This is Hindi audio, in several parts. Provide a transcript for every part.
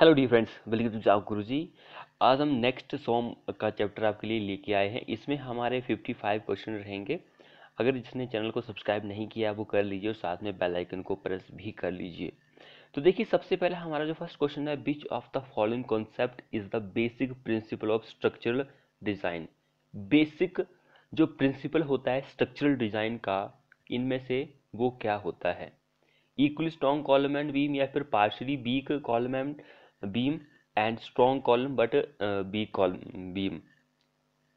hello the friends welcome to जाओ गुरु जी आज हम नेक्स्ट सोम का चैप्टर आपके लिए लेके आए हैं इसमें हमारे 55 क्वेश्चन रहेंगे अगर जिसने चैनल को सब्सक्राइब नहीं किया वो कर लीजिए और साथ में बेल आइकन को प्रेस भी कर लीजिए तो देखिए सबसे पहले हमारा जो फर्स्ट क्वेश्चन है which of the following concept is the basic principle of structural design basic जो प्रिंसिपल होता है स्ट्रक्चरल डिज़ाइन का इनमें से वो क्या होता है equally strong column and beam या फिर partially weak column and beam and strong column but B column beam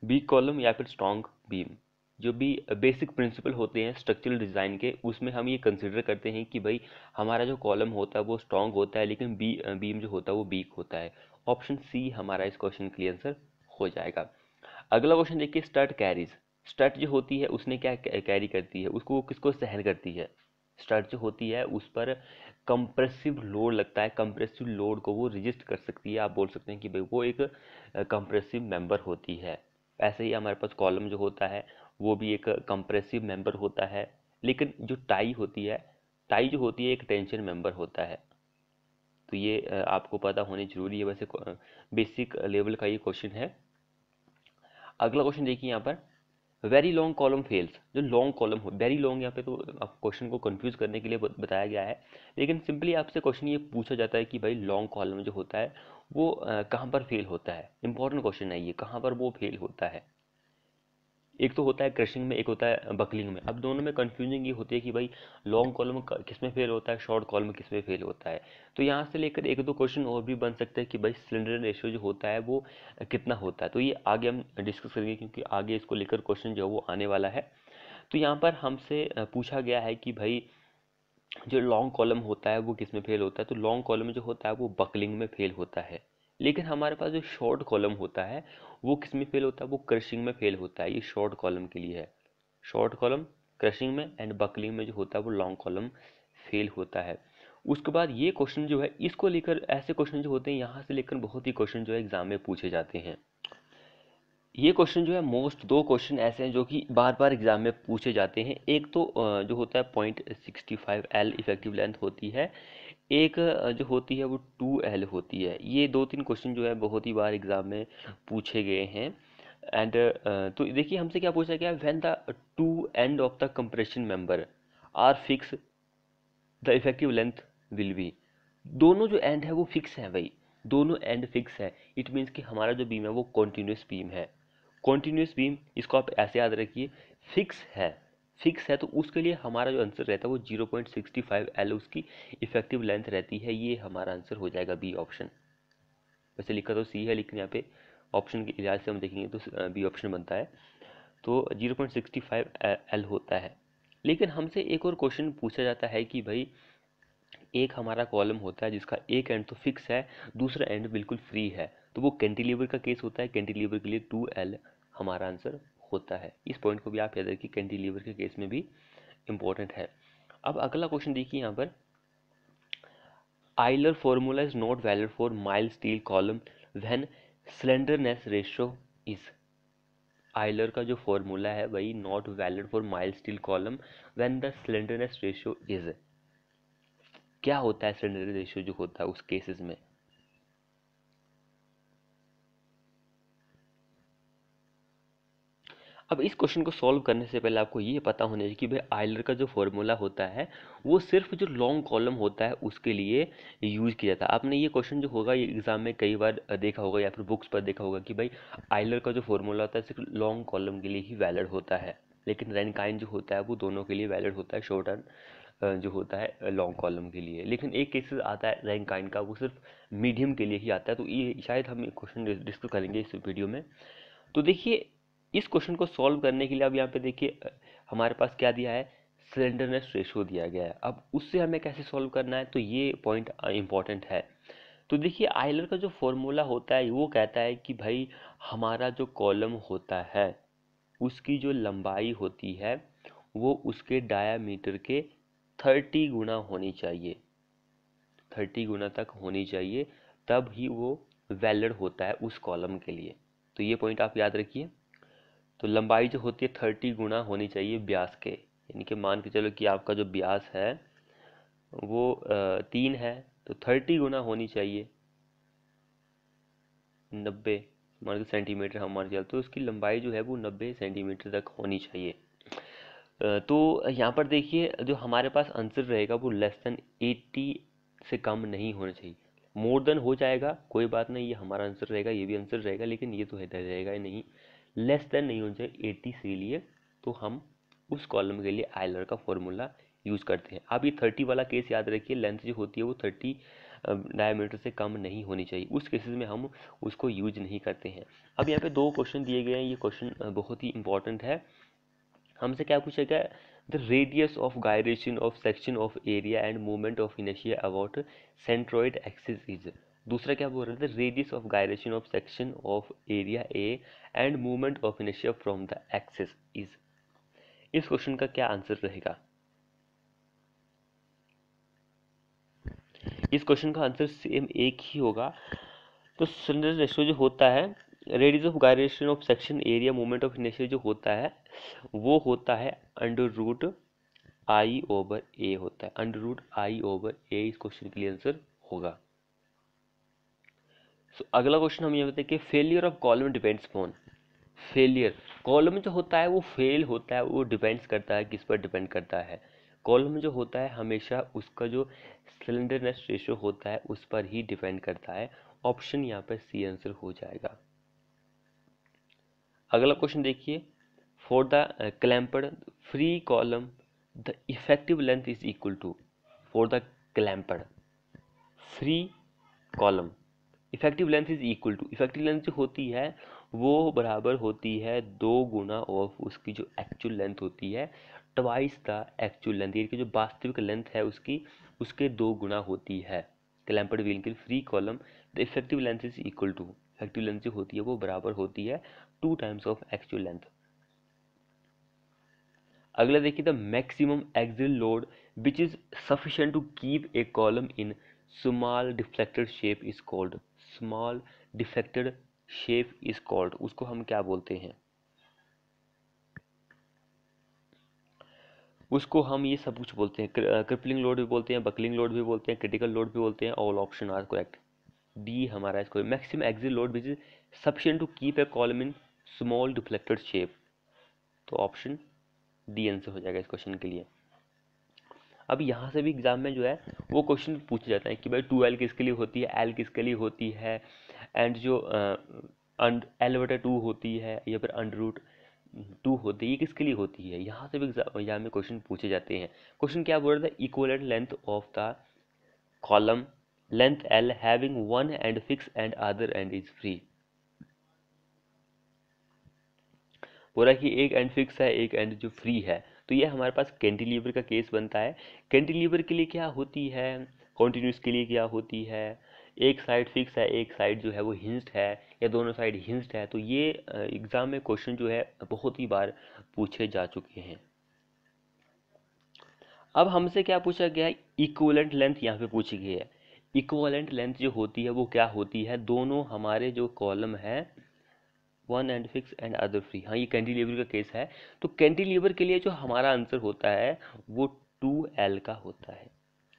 B column या फिर स्ट्रॉन्ग बीम जो भी बेसिक uh, प्रिंसिपल होते हैं स्ट्रक्चरल डिज़ाइन के उसमें हम ये कंसिडर करते हैं कि भाई हमारा जो कॉलम होता है वो स्ट्रॉन्ग होता है लेकिन बी बीम uh, जो होता है वो बीक होता है ऑप्शन सी हमारा इस क्वेश्चन के लिए आंसर हो जाएगा अगला क्वेश्चन देखिए स्टर्ट कैरीज स्टर्ट जो होती है उसने क्या कैरी uh, करती है उसको वो किसको सहन करती है स्टर्च होती है उस पर कंप्रेसिव लोड लगता है कंप्रेसिव लोड को वो रजिस्ट कर सकती है आप बोल सकते हैं कि भाई वो एक कंप्रेसिव मेंबर होती है ऐसे ही हमारे पास कॉलम जो होता है वो भी एक कंप्रेसिव मेंबर होता है लेकिन जो टाई होती है टाई जो होती है एक टेंशन मेंबर होता है तो ये आपको पता होने जरूरी है वैसे बेसिक लेवल का ये क्वेश्चन है अगला क्वेश्चन देखिए यहाँ पर वेरी लॉन्ग कॉलम फेल्स जो लॉन्ग कॉलम हो वेरी लॉन्ग यहाँ पे तो आप क्वेश्चन को कंफ्यूज करने के लिए बताया गया है लेकिन सिंपली आपसे क्वेश्चन ये पूछा जाता है कि भाई लॉन्ग कॉलम जो होता है वो कहाँ पर फेल होता है इंपॉर्टेंट क्वेश्चन है ये कहाँ पर वो फेल होता है एक तो होता है क्रशिंग में एक होता है बकलिंग में अब दोनों में कन्फ्यूजिंग ये होती है कि भाई लॉन्ग कॉलम किस में फेल होता है शॉर्ट कॉलम किस में फेल होता है तो यहाँ से लेकर एक दो क्वेश्चन और भी बन सकते हैं कि भाई सिलेंडर रेशियो जो होता है वो कितना होता है तो ये आगे हम डिस्कस करेंगे क्योंकि आगे इसको लेकर क्वेश्चन जो है वो आने वाला है तो यहाँ पर हमसे पूछा गया है कि भाई जो लॉन्ग कॉलम होता है वो किस में फेल होता है तो लॉन्ग कॉलम जो होता है वो बकलिंग में फेल होता है लेकिन हमारे पास जो शॉर्ट कॉलम होता है वो किस में फेल होता है वो क्रशिंग में फेल होता है ये शॉर्ट कॉलम के लिए है शॉर्ट कॉलम क्रशिंग में एंड बकलिंग में जो होता है वो लॉन्ग कॉलम फेल होता है उसके बाद ये क्वेश्चन जो है इसको लेकर ऐसे क्वेश्चन जो होते हैं यहाँ से लेकर बहुत ही क्वेश्चन जो है एग्जाम में पूछे जाते हैं ये क्वेश्चन जो है मोस्ट दो क्वेश्चन ऐसे हैं जो कि बार बार एग्जाम में पूछे जाते हैं एक तो जो होता है point sixty five L effective length होती है एक जो होती है वो टू एल होती है ये दो तीन क्वेश्चन जो है बहुत ही बार एग्ज़ाम में पूछे गए हैं एंड तो देखिए हमसे क्या पूछा गया when the two end of the compression member are fix the effective length will be दोनों जो एंड है वो फिक्स है भाई दोनों एंड फिक्स है इट मीन्स कि हमारा जो बीम है वो कॉन्टीन्यूस बीम है कॉन्टीन्यूस बीम इसको आप ऐसे याद रखिए फिक्स है सिक्स है तो उसके लिए हमारा जो आंसर रहता है वो zero point sixty five L उसकी इफेक्टिव लेंथ रहती है ये हमारा आंसर हो जाएगा बी ऑप्शन वैसे लिखा तो सी है लेकिन यहाँ पे ऑप्शन के लिहाज से हम देखेंगे तो बी ऑप्शन बनता है तो zero point sixty five L होता है लेकिन हमसे एक और क्वेश्चन पूछा जाता है कि भाई एक हमारा कॉलम होता है जिसका एक एंड तो फिक्स है दूसरा एंड बिल्कुल फ्री है तो वो कैंटिलीवर का केस होता है कैंटिलीवर के लिए टू एल हमारा आंसर होता है इस पॉइंट को भी आप याद रखिए कैंटिलीवर के केस में भी इम्पोर्टेंट है अब अगला क्वेश्चन देखिए यहाँ पर Euler formula is not valid for mild steel column when slenderness ratio is Euler का जो फॉर्मूला है वही not valid for mild steel column when the slenderness ratio is क्या होता है सिलेंडर रेशियो जो होता है उस केसेस में अब इस क्वेश्चन को सॉल्व करने से पहले आपको ये पता होना चाहिए कि भाई आयलर का जो फॉर्मूला होता है वो सिर्फ जो लॉन्ग कॉलम होता है उसके लिए यूज किया जाता है आपने ये क्वेश्चन जो होगा ये एग्जाम में कई बार देखा होगा या फिर बुक्स पर देखा होगा कि भाई आयलर का जो फॉर्मूला होता है सिर्फ लॉन्ग कॉलम के लिए ही वैलिड होता है लेकिन रैनकाइन जो होता है वो दोनों के लिए वैलिड होता है शॉर्ट एंड जो होता है लॉन्ग कॉलम के लिए लेकिन एक केसेस आता है रैंकाइन का वो सिर्फ मीडियम के लिए ही आता है तो ये शायद हम क्वेश्चन डिस्कस करेंगे इस वीडियो में तो देखिए इस क्वेश्चन को सॉल्व करने के लिए अब यहाँ पे देखिए हमारे पास क्या दिया है सिलेंडरनेस रेशो दिया गया है अब उससे हमें कैसे सॉल्व करना है तो ये पॉइंट इंपॉर्टेंट है तो देखिए आइलर का जो फॉर्मूला होता है वो कहता है कि भाई हमारा जो कॉलम होता है उसकी जो लंबाई होती है वो उसके डायामीटर के थर्टी गुना होनी चाहिए थर्टी गुना तक होनी चाहिए तब ही वो वैलड होता है उस कॉलम के लिए तो ये पॉइंट आप याद रखिए तो लंबाई जो होती है थर्टी गुना होनी चाहिए ब्यास के यानी कि मान के चलो कि आपका जो ब्यास है वो तीन है तो थर्टी गुना होनी चाहिए नब्बे मान के सेंटीमीटर हम मान के चलते तो उसकी लंबाई जो है वो नब्बे सेंटीमीटर तक होनी चाहिए तो यहाँ पर देखिए जो हमारे पास आंसर रहेगा वो लेस देन एट्टी से कम नहीं होना चाहिए मोर देन हो जाएगा कोई बात नहीं ये हमारा आंसर रहेगा ये भी आंसर रहेगा लेकिन ये तो है रहेगा ही नहीं लेस देन नहीं होना चाहिए एटी से लिए तो हम उस कॉलम के लिए आयलर का फॉर्मूला यूज़ करते हैं अब ये थर्टी वाला केस याद रखिए लेंथ जो होती है वो थर्टी डायमीटर से कम नहीं होनी चाहिए उस केसेस में हम उसको यूज नहीं करते हैं अब यहाँ पे दो क्वेश्चन दिए गए हैं ये क्वेश्चन बहुत ही इंपॉर्टेंट है हमसे क्या पूछेगा the radius of gyration of section of area and moment of इनशिया अबाउट सेंट्रॉइड एक्सिस इज दूसरा क्या बोल रहे थे radius of gyration of section of area A and moment of इनिशिया फ्रॉम द एक्सेस इज इस क्वेश्चन का क्या आंसर रहेगा इस क्वेश्चन का आंसर सेम एक ही होगा तो सिलेंडर रेशियो जो होता है radius of gyration of section area moment of इनिशिया जो होता है वो होता है under root I over A होता है under root I over A इस क्वेश्चन के लिए आंसर होगा सो अगला क्वेश्चन हम ये बताएं कि फेलियर ऑफ कॉलम डिपेंड्स कौन फेलियर कॉलम जो होता है वो फेल होता है वो डिपेंड्स करता है किस पर डिपेंड करता है कॉलम जो होता है हमेशा उसका जो सिलेंडरनेस रेशो होता है उस पर ही डिपेंड करता है ऑप्शन यहाँ पर सी आंसर हो जाएगा अगला क्वेश्चन देखिए for the clamped free column the effective length is equal to for the clamped free column effective length is equal to effective length जो होती है वो बराबर होती है दो गुना ऑफ उसकी जो एक्चुअल लेंथ होती है ट्वाइस द एक्चुअल लेंथ यानी कि जो वास्तविक लेंथ है उसकी उसके दो गुना होती है क्लैम्पर्ड व्हील के free column the effective length is equal to effective length जो होती है वो बराबर होती है two times of actual length अगला देखिए the maximum axial load which is sufficient to keep a column in small deflected shape is called small defected shape is called उसको हम क्या बोलते हैं उसको हम ये सब कुछ बोलते हैं क्रिपलिंग लोड भी बोलते हैं बकलिंग लोड भी बोलते हैं क्रिटिकल लोड भी बोलते हैं all option are correct D हमारा इसको maxim exit load which is sufficient to keep a column in small deflected shape तो ऑप्शन डी आंसर हो जाएगा इस क्वेश्चन के लिए अब यहाँ से भी एग्ज़ाम में जो है वो क्वेश्चन पूछे जाते हैं कि भाई टू एल किसके लिए होती है एल किसके लिए होती है एंड जो एल वटा टू होती है या फिर अंडर रूट टू होती है ये किसके लिए होती है यहाँ से भी एग्जाम में क्वेश्चन पूछे जाते हैं क्वेश्चन क्या बोल रहा था and length of the column length L having one end fix and other end is free बोला कि एक एंड फिक्स है एक एंड जो फ्री है तो ये हमारे पास कैंटिलीवर का केस बनता है कैंटिलीवर के लिए क्या होती है कॉन्टीन्यूस के लिए क्या होती है एक साइड फिक्स है एक साइड जो है वो हिंस्ड है या दोनों साइड हिंस्ड है तो ये एग्ज़ाम में क्वेश्चन जो है बहुत ही बार पूछे जा चुके हैं अब हमसे क्या पूछा गया है इक्वलेंट लेंथ यहाँ पे पूछी गई है इक्वलेंट लेंथ जो होती है वो क्या होती है दोनों हमारे जो कॉलम है one end fix and other free हाँ ये कैंटिलीवर का केस है तो कैंटिलीवर के लिए जो हमारा आंसर होता है वो टू एल का होता है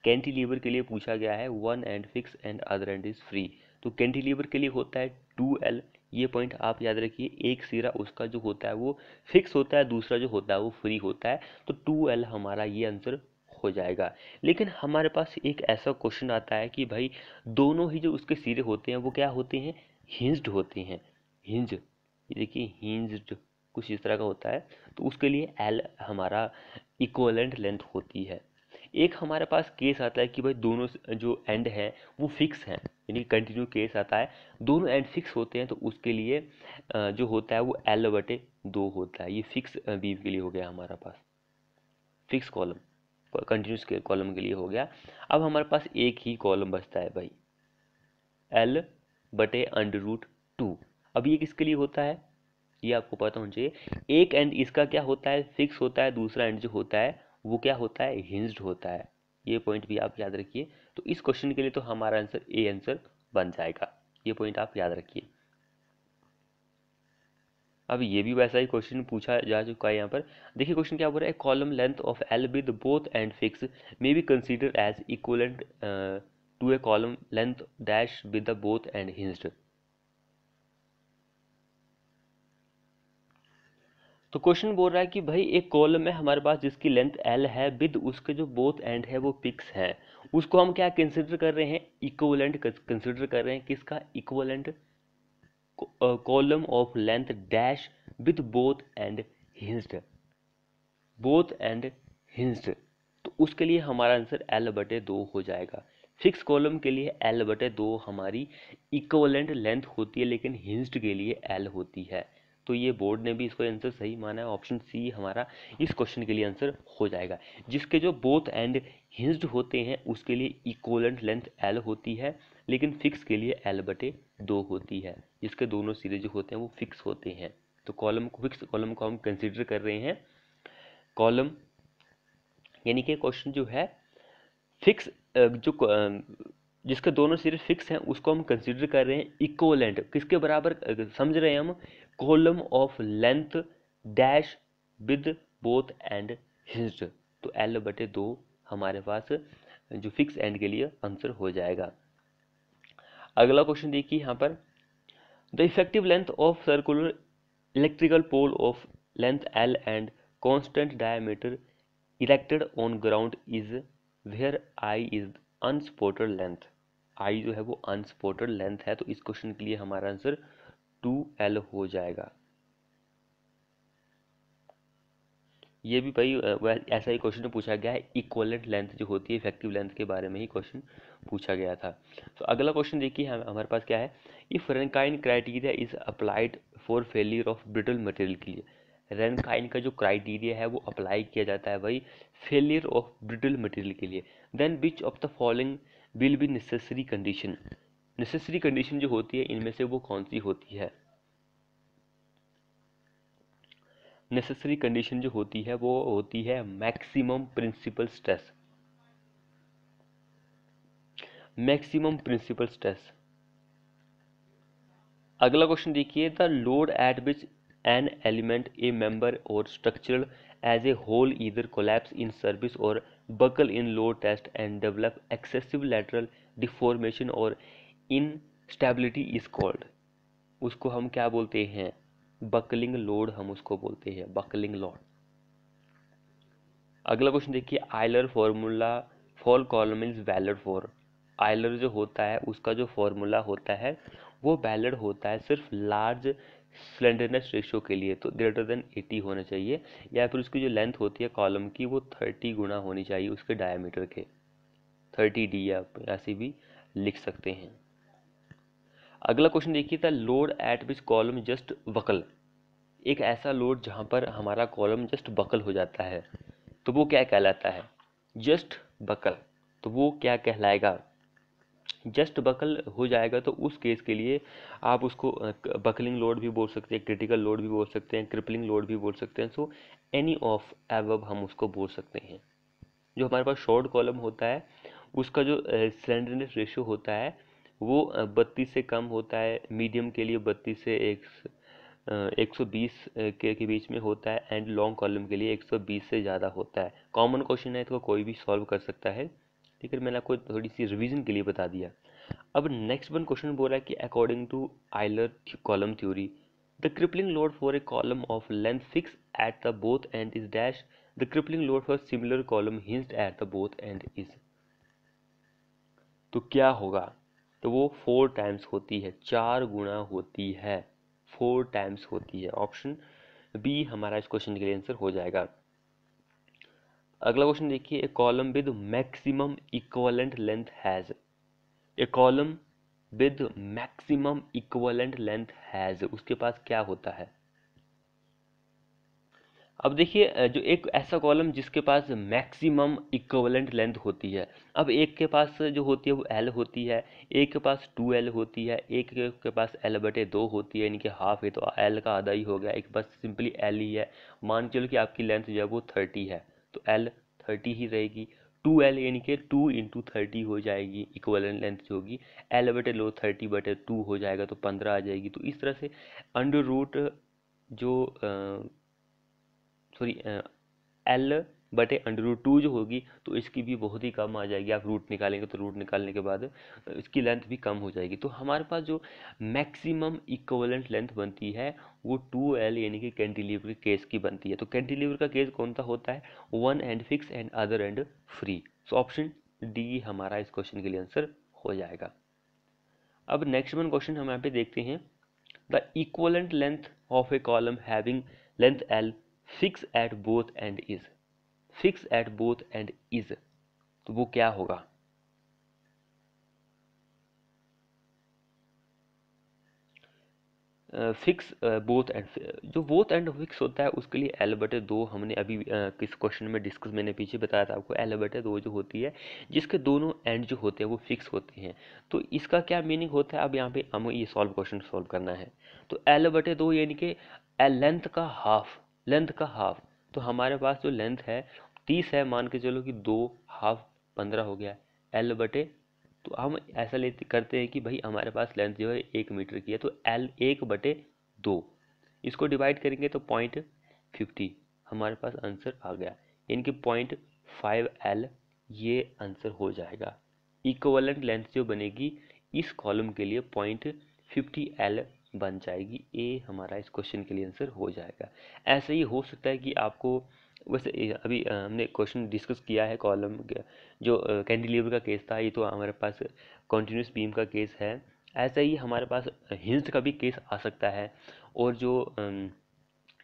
कैंटिलीवर के लिए पूछा गया है one end fix and other end is free तो कैंटिलीवर के लिए होता है टू एल ये पॉइंट आप याद रखिए एक सिरा उसका जो होता है वो फिक्स होता है दूसरा जो होता है वो फ्री होता है तो टू एल हमारा ये आंसर हो जाएगा लेकिन हमारे पास एक ऐसा क्वेश्चन आता है कि भाई दोनों ही जो उसके सिरे होते हैं वो क्या होते हैं हिंज्ड होते हैं हिंज ये देखिए हिंज्ड कुछ इस तरह का होता है तो उसके लिए एल हमारा इक्वलेंट लेंथ होती है एक हमारे पास केस आता है कि भाई दोनों जो एंड है वो फिक्स हैं यानी कंटिन्यू केस आता है दोनों एंड फिक्स होते हैं तो उसके लिए जो होता है वो एल बटे दो होता है ये फिक्स बीव के लिए हो गया हमारे पास फिक्स कॉलम कंटिन्यूस के कॉलम के लिए हो गया अब हमारे पास एक ही कॉलम बचता है भाई एल बटे अंडर रूट टू अब ये किसके लिए होता है ये आपको पता होना चाहिए एक एंड इसका क्या होता है फिक्स होता है दूसरा एंड जो होता है वो क्या होता है हिंज्ड होता है ये पॉइंट भी आप याद रखिए तो इस क्वेश्चन के लिए तो हमारा आंसर ए आंसर बन जाएगा ये पॉइंट आप याद रखिए अब ये भी वैसा ही क्वेश्चन पूछा जा चुका है यहाँ पर देखिए क्वेश्चन क्या बोल रहा है column length of L with both end fix may be consider as equivalent to a column length dash with the both end hinged तो क्वेश्चन बोल रहा है कि भाई एक कॉलम है हमारे पास जिसकी लेंथ एल है विद उसके जो बोथ एंड है वो पिक्स हैं उसको हम क्या कंसिडर कर रहे हैं इक्वलेंट कंसिडर कर रहे हैं किसका equivalent column of length dash with both end hinged both end hinged तो उसके लिए हमारा आंसर एल बटे दो हो जाएगा फिक्स कॉलम के लिए एल बटे दो हमारी इक्वलेंट लेंथ होती है लेकिन हिंस्ड के लिए एल होती है तो ये बोर्ड ने भी इसको आंसर सही माना है ऑप्शन सी हमारा इस क्वेश्चन के लिए आंसर हो जाएगा जिसके जो बोथ एंड हिंस्ड होते हैं उसके लिए इक्वलेंट लेंथ एल होती है लेकिन फिक्स के लिए एल बटे दो होती है जिसके दोनों सिरे जो होते हैं वो फिक्स होते हैं तो कॉलम को फिक्स कॉलम को हम कंसिडर कर रहे हैं कॉलम यानी कि क्वेश्चन जो है फिक्स जो जिसके दोनों सिरे फिक्स हैं उसको हम कंसिडर कर रहे हैं इक्वलेंट किसके बराबर समझ रहे हैं हम column of length dash with both end hinged तो एल बटे दो हमारे पास जो फिक्स एंड के लिए आंसर हो जाएगा अगला क्वेश्चन देखिए यहाँ पर the effective length of circular electrical pole of length L and constant diameter erected on ground is where I is unsupported length I जो है वो अनसपोर्टेड लेंथ है तो इस क्वेश्चन के लिए हमारा आंसर टू एल हो जाएगा ये भी भाई ऐसा ही क्वेश्चन पूछा गया है इक्वलेंट लेंथ जो होती है इफेक्टिव लेंथ के बारे में ही क्वेश्चन पूछा गया था तो so, अगला क्वेश्चन देखिए हम हमारे पास क्या है ये Rankine criteria is applied for failure of brittle material के लिए रेनकाइन का जो क्राइटेरिया है वो अप्लाई किया जाता है भाई फेलियर ऑफ ब्रिटल मटेरियल के लिए then which of the following will be necessary condition necessary condition जो होती है इनमें से वो कौन सी होती है नेसेसरी कंडीशन जो होती है वो होती है maximum principal stress maximum principal stress अगला क्वेश्चन देखिए the load at which an element a member or structural as a whole either collapse in service or buckle in low test and develop excessive lateral deformation or in stability is called उसको हम क्या बोलते हैं बकलिंग लोड हम उसको बोलते हैं बकलिंग लोड अगला क्वेश्चन देखिए Euler formula for column is valid for Euler जो होता है उसका जो फॉर्मूला होता है वो वैलड होता है सिर्फ लार्ज स्लेंडरनेस रेशियो के लिए तो ग्रेटर देन 80 होना चाहिए या फिर उसकी जो लेंथ होती है कॉलम की वो 30 गुना होनी चाहिए उसके डायमीटर के 30 डी आप ऐसे भी लिख सकते हैं अगला क्वेश्चन देखिए था load at which column just buckle एक ऐसा लोड जहाँ पर हमारा कॉलम जस्ट बकल हो जाता है तो वो क्या कहलाता है जस्ट बकल तो वो क्या कहलाएगा जस्ट बकल हो जाएगा तो उस केस के लिए आप उसको बकलिंग लोड भी बोल सकते हैं क्रिटिकल लोड भी बोल सकते हैं क्रिपलिंग लोड भी बोल सकते हैं सो एनी ऑफ एवब हम उसको बोल सकते हैं जो हमारे पास शॉर्ट कॉलम होता है उसका जो सिलेंडरनेस रेशियो होता है वो बत्तीस से कम होता है मीडियम के लिए बत्तीस से एक एक सौ बीस के, के बीच में होता है एंड लॉन्ग कॉलम के लिए एक सौ बीस से ज़्यादा होता है कॉमन क्वेश्चन है इसको कोई भी सॉल्व कर सकता है ठीक है मैंने आपको थोड़ी सी रिवीजन के लिए बता दिया अब नेक्स्ट वन क्वेश्चन बोला है कि according to Euler column theory the crippling load for a column of length fix at the both end is dash the crippling load for similar column hinged at the both end is तो क्या होगा तो वो फोर टाइम्स होती है चार गुना होती है फोर टाइम्स होती है ऑप्शन बी हमारा इस क्वेश्चन के लिए आंसर हो जाएगा अगला क्वेश्चन देखिए a column with maximum equivalent length has a column with maximum equivalent length has उसके पास क्या होता है अब देखिए जो एक ऐसा कॉलम जिसके पास मैक्सिमम इक्वलेंट लेंथ होती है अब एक के पास जो होती है वो एल होती है एक के पास टू एल होती है एक के पास एल बटे दो होती है यानी कि हाफ है तो एल का आधा ही हो गया एक पास सिंपली एल ही है मान चलो कि आपकी लेंथ जो है वो थर्टी है तो एल थर्टी ही रहेगी टू एल यानी कि टू इंटू थर्टी हो जाएगी इक्वलन लेंथ जो होगी एल बटे लो थर्टी बटे टू हो जाएगा तो पंद्रह आ जाएगी तो इस तरह से अंडर रूट जो सॉरी एल बटे अंडर रूट टू जो होगी तो इसकी भी बहुत ही कम आ जाएगी आप रूट निकालेंगे तो रूट निकालने के बाद इसकी लेंथ भी कम हो जाएगी तो हमारे पास जो मैक्सिमम इक्वलेंट लेंथ बनती है वो टू एल यानी कि कैंटिलीवर के केस की बनती है तो कैंटिलीवर का केस कौन सा होता है one end fix and other end free so option D हमारा इस क्वेश्चन के लिए आंसर हो जाएगा अब नेक्स्ट वन क्वेश्चन हम यहाँ पे देखते हैं the equivalent length of a column having length L fix at both end is fix at both end is तो वो क्या होगा फिक्स बोथ एंड जो बोथ एंड फिक्स होता है उसके लिए एल बटे दो हमने अभी uh, किस क्वेश्चन में डिस्कस मैंने पीछे बताया था आपको एल बटे दो जो होती है जिसके दोनों एंड जो होते हैं वो फिक्स होते हैं तो इसका क्या मीनिंग होता है अब यहाँ पे हमें ये सॉल्व क्वेश्चन सॉल्व करना है तो एल बटे दो यानी कि लेंथ का हाफ लेंथ का हाफ तो हमारे पास जो लेंथ है तीस है मान के चलो कि दो हाफ पंद्रह हो गया एल बटे तो हम ऐसा लेते करते हैं कि भाई हमारे पास लेंथ जो है एक मीटर की है तो एल एक बटे दो इसको डिवाइड करेंगे तो पॉइंट फिफ्टी हमारे पास आंसर आ गया यानी कि पॉइंट फाइव एल ये आंसर हो जाएगा इक्वलेंट लेंथ जो बनेगी इस कॉलम के लिए पॉइंट फिफ्टी एल बन जाएगी ए हमारा इस क्वेश्चन के लिए आंसर हो जाएगा ऐसे ही हो सकता है कि आपको वैसे अभी हमने क्वेश्चन डिस्कस किया है कॉलम जो कैंडिलीवर का केस था ये तो हमारे पास कॉन्टीन्यूस बीम का केस है ऐसा ही हमारे पास हिंस का भी केस आ सकता है और जो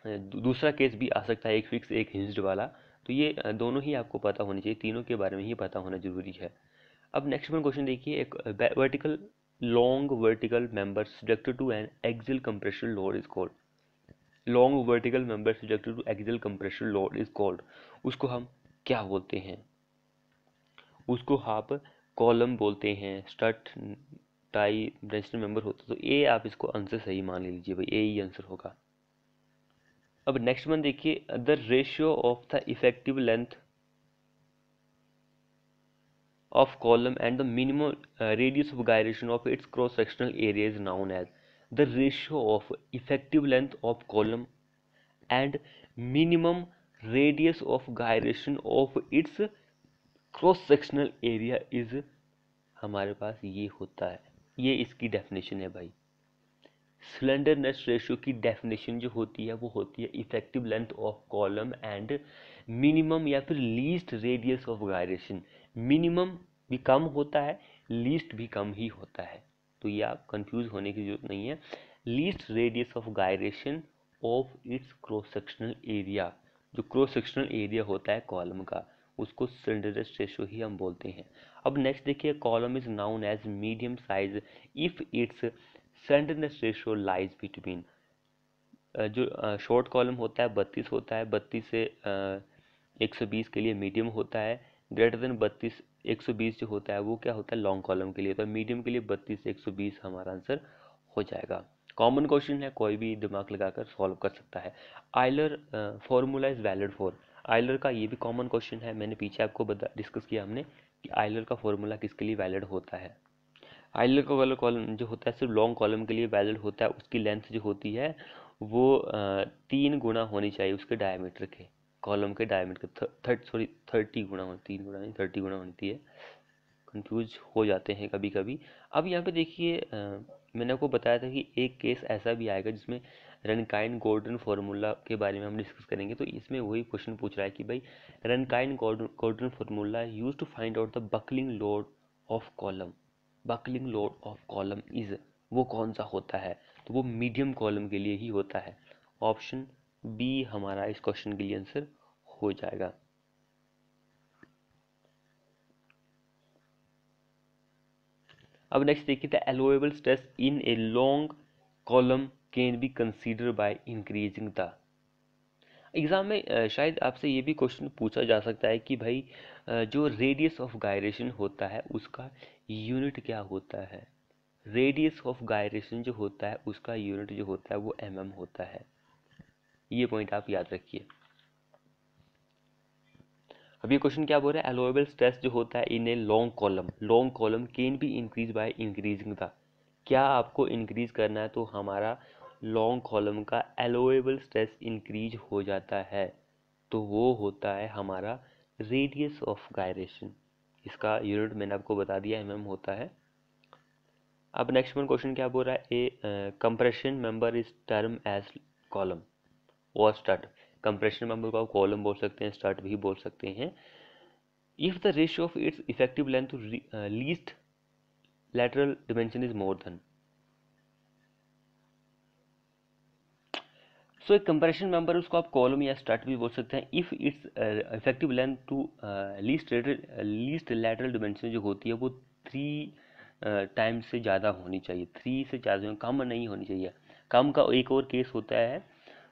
दूसरा केस भी आ सकता है एक फिक्स एक हिंस्ड वाला तो ये दोनों ही आपको पता होनी चाहिए तीनों के बारे में ही पता होना जरूरी है अब नेक्स्ट वन क्वेश्चन देखिए एक vertical long vertical member subjected to an axial compression lower is called long vertical member subjected to axial compression load is called उसको हम क्या बोलते हैं उसको आप कॉलम बोलते हैं स्टट टाई डाइमेंशनल मेंबर होते तो ए आप इसको आंसर सही मान लीजिए भाई ए ही आंसर होगा अब नेक्स्ट वन देखिए the ratio of the effective length of column and the minimum radius of gyration of its cross sectional area is known as the ratio of effective length of column and minimum radius of gyration of its cross sectional area is हमारे पास ये होता है ये इसकी डेफिनेशन है भाई स्लेंडरनेस रेशियो की डेफिनेशन जो होती है वो होती है effective length of column and minimum या फिर least radius of gyration minimum भी कम होता है लीस्ट भी कम ही होता है तो ये आप कंफ्यूज होने की जरूरत नहीं है least radius of gyration of its cross sectional area जो क्रॉस सेक्शनल एरिया होता है कॉलम का उसको सिलेंडरस रेशो ही हम बोलते हैं अब नेक्स्ट देखिए column is known as medium size if its slenderness ratio lies between जो शॉर्ट कॉलम होता है बत्तीस होता है बत्तीस से एक सौ बीस के लिए मीडियम होता है ग्रेटर देन बत्तीस 120 जो होता है वो क्या होता है लॉन्ग कॉलम के लिए तो मीडियम के लिए बत्तीस एक हमारा आंसर हो जाएगा कॉमन क्वेश्चन है कोई भी दिमाग लगाकर सॉल्व कर सकता है Euler formula is valid for Euler का ये भी कॉमन क्वेश्चन है मैंने पीछे आपको बता डिस्कस किया हमने कि आइलर का फॉर्मूला किसके लिए वैलिड होता है आइलर का वाला कॉलम जो होता है सिर्फ लॉन्ग कॉलम के लिए वैलिड होता है उसकी लेंथ जो होती है वो तीन गुना होनी चाहिए उसके डायमीटर के कॉलम के डायमीटर थर्ट सॉरी थर्टी गुणा होती तीन गुणा नहीं थर्टी गुणा होती है कंफ्यूज हो जाते हैं कभी कभी अब यहाँ पे देखिए मैंने आपको बताया था कि एक केस ऐसा भी आएगा जिसमें रनकाइन गोल्डन फार्मूला के बारे में हम डिस्कस करेंगे तो इसमें वही क्वेश्चन पूछ रहा है कि भाई Rankine Gordon formula use to find out the buckling load of column buckling load of column is वो कौन सा होता है तो वो मीडियम कॉलम के लिए ही होता है ऑप्शन बी हमारा इस क्वेश्चन के लिए आंसर हो जाएगा अब नेक्स्ट देखिए था allowable stress in a long column can be consider by increasing the exam में शायद आपसे ये भी क्वेश्चन पूछा जा सकता है कि भाई जो रेडियस ऑफ गायरेशन होता है उसका यूनिट क्या होता है रेडियस ऑफ गायरेशन जो होता है उसका यूनिट जो होता है वो एम mm होता है ये पॉइंट आप याद रखिए अब ये क्वेश्चन क्या बोल रहा है एलोएबल स्ट्रेस जो होता है in a long column long column can be increase by increasing the क्या आपको इंक्रीज करना है तो हमारा लॉन्ग कॉलम का एलोएबल स्ट्रेस इंक्रीज हो जाता है तो वो होता है हमारा रेडियस ऑफ गायरेशन इसका यूनिट मैंने आपको बता दिया एम mm होता है अब नेक्स्ट वन क्वेश्चन क्या बोल रहा है a compression member is term as column or start compression में हम लोग कॉलम बोल सकते हैं स्टार्ट भी बोल सकते हैं if the ratio of its effective length to least lateral dimension is more than so एक कंप्रेशन मेंबर उसको आप कॉलम या स्टार्ट भी बोल सकते हैं if its effective length to least least lateral dimension जो होती है वो थ्री टाइम uh, से ज़्यादा होनी चाहिए थ्री से ज़्यादा कम नहीं होनी चाहिए कम का एक और केस होता है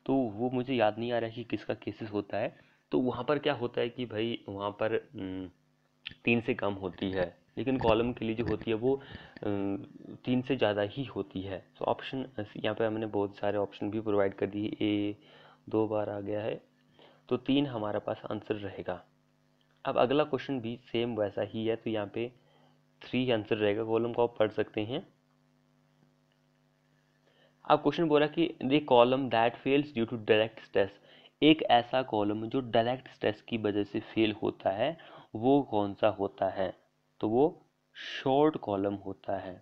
तो वो मुझे याद नहीं आ रहा है कि किसका केसेस होता है तो वहाँ पर क्या होता है कि भाई वहाँ पर तीन से कम होती है लेकिन कॉलम के लिए जो होती है वो तीन से ज़्यादा ही होती है तो ऑप्शन यहाँ पे हमने बहुत सारे ऑप्शन भी प्रोवाइड कर दिए ए दो बार आ गया है तो तीन हमारे पास आंसर रहेगा अब अगला क्वेश्चन भी सेम वैसा ही है तो यहाँ पे थ्री आंसर रहेगा कॉलम को आप पढ़ सकते हैं अब क्वेश्चन बोला कि the column that fails due to direct stress एक ऐसा कॉलम जो डायरेक्ट स्ट्रेस की वजह से फेल होता है वो कौन सा होता है तो वो शॉर्ट कॉलम होता है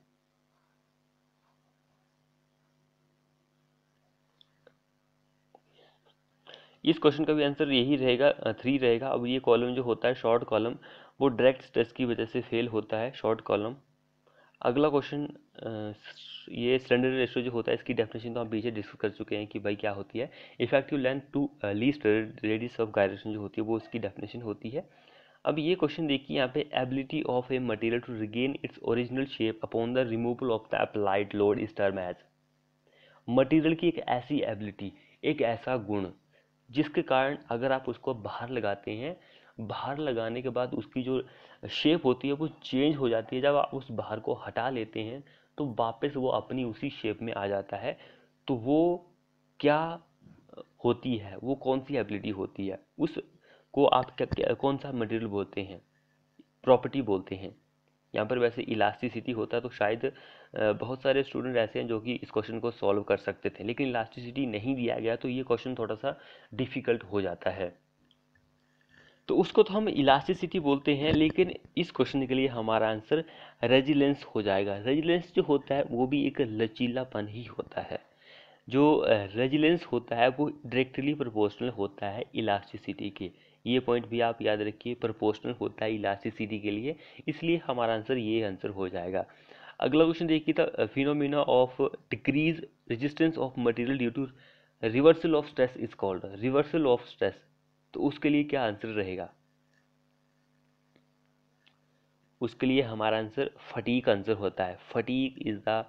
इस क्वेश्चन का भी आंसर यही रहेगा थ्री रहेगा अब ये कॉलम जो होता है शॉर्ट कॉलम वो डायरेक्ट स्ट्रेस की वजह से फेल होता है शॉर्ट कॉलम अगला क्वेश्चन ये स्लेंडर रेशियो जो होता है इसकी डेफिनेशन तो हम पीछे डिस्कस कर चुके हैं कि भाई क्या होती है effective length to least radius of gyration जो होती है वो इसकी डेफिनेशन होती है अब ये क्वेश्चन देखिए यहाँ पे ability of a material to regain its original shape upon the removal of the applied load is term as material की एक ऐसी एबिलिटी एक ऐसा गुण जिसके कारण अगर आप उसको बाहर लगाते हैं भार लगाने के बाद उसकी जो शेप होती है वो चेंज हो जाती है जब आप उस भार को हटा लेते हैं तो वापस वो अपनी उसी शेप में आ जाता है तो वो क्या होती है वो कौन सी एबिलिटी होती है उस को आप क्या, क्या कौन सा मटेरियल बोलते हैं प्रॉपर्टी बोलते हैं यहाँ पर वैसे इलास्टिसिटी होता है तो शायद बहुत सारे स्टूडेंट ऐसे हैं जो कि इस क्वेश्चन को सॉल्व कर सकते थे लेकिन इलास्टिसिटी नहीं दिया गया तो ये क्वेश्चन थोड़ा सा डिफ़िकल्ट हो जाता है तो उसको तो हम इलास्टिसिटी बोलते हैं लेकिन इस क्वेश्चन के लिए हमारा आंसर रेजिलेंस हो जाएगा रेजिलेंस जो होता है वो भी एक लचीलापन ही होता है जो रेजिलेंस होता है वो डायरेक्टली प्रोपोर्शनल होता है इलास्टिसिटी के ये पॉइंट भी आप याद रखिए प्रोपोर्शनल होता है इलास्टिसिटी के लिए इसलिए हमारा आंसर ये आंसर हो जाएगा अगला क्वेश्चन देखिए था phenomena of decrease resistance of material due to reversal of stress is called reversal of stress तो उसके लिए क्या आंसर रहेगा उसके लिए हमारा आंसर फटीक आंसर होता है fatigue is the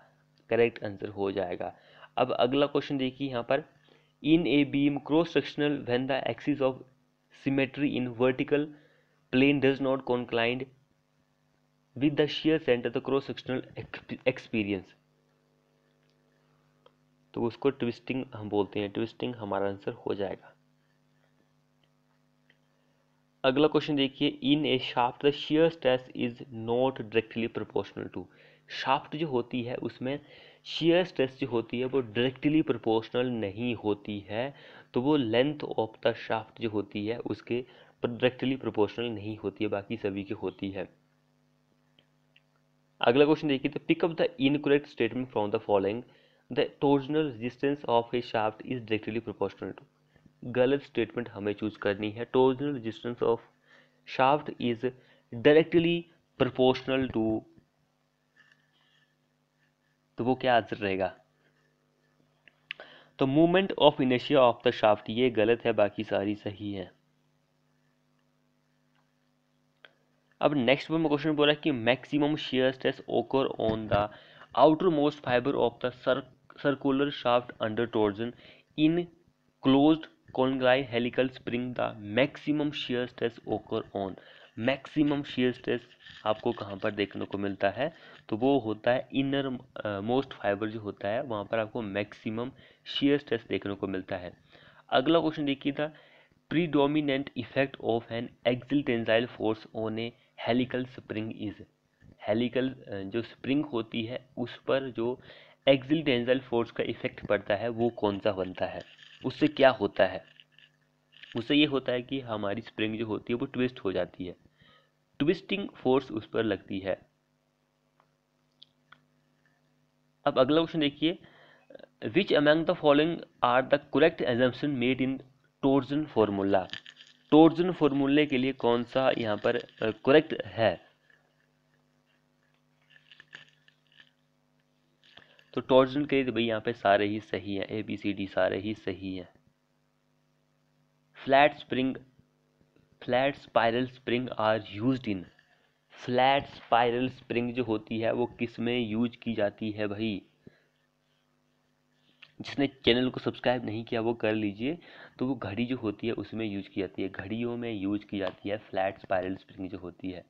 correct answer हो जाएगा अब अगला क्वेश्चन देखिए यहाँ पर in a beam cross sectional when the axis of symmetry in vertical plane does not coincide with the shear centre the cross sectional experiences तो उसको ट्विस्टिंग हम बोलते हैं ट्विस्टिंग हमारा आंसर हो जाएगा अगला क्वेश्चन देखिए in a shaft the shear stress is not directly proportional to shaft जो होती है उसमें शेयर स्ट्रेस जो होती है वो डायरेक्टली प्रोपोर्शनल नहीं होती है तो वो लेंथ ऑफ द शाफ्ट जो होती है उसके डायरेक्टली प्रोपोर्शनल नहीं होती है बाकी सभी की होती है अगला क्वेश्चन देखिए तो pick up the incorrect statement from the following the torsional resistance of a shaft is directly proportional to गलत स्टेटमेंट हमें चूज करनी है torsional resistance of shaft is directly proportional to तो वो क्या आंसर रहेगा तो मूवमेंट ऑफ इनेशिया ऑफ द शाफ्ट ये गलत है बाकी सारी सही है अब नेक्स्ट में क्वेश्चन बोला कि maximum shear stress occur on the outer most fibre of the circular shaft under torsion in closed Congyle helical spring the maximum shear stress occur on maximum shear stress आपको कहाँ पर देखने को मिलता है तो वो होता है इनर मोस्ट फाइबर जो होता है वहाँ पर आपको मैक्सिमम शेयर स्ट्रेस देखने को मिलता है अगला क्वेश्चन देखिए था predominant effect of an axial tensile force on a helical spring is helical जो स्प्रिंग होती है उस पर जो एक्सिल टेंजाइल फोर्स का इफेक्ट पड़ता है वो कौन सा बनता है उससे क्या होता है उससे ये होता है कि हमारी स्प्रिंग जो होती है वो ट्विस्ट हो जाती है ट्विस्टिंग फोर्स उस पर लगती है अब अगला क्वेश्चन देखिए which among the following are the correct assumption made in torsion formula torsion फॉर्मूले के लिए कौन सा यहाँ पर करेक्ट है तो टॉर्जन करिए तो भाई यहाँ पे सारे ही सही हैं ए बी सी डी सारे ही सही हैं flat spring flat spiral spring are use in flat spiral spring जो होती है वो किस में यूज की जाती है भाई जिसने चैनल को सब्सक्राइब नहीं किया वो कर लीजिए तो वो घड़ी जो होती है उसमें यूज की जाती है घड़ियों में यूज की जाती है फ्लैट स्पायरल स्प्रिंग जो होती है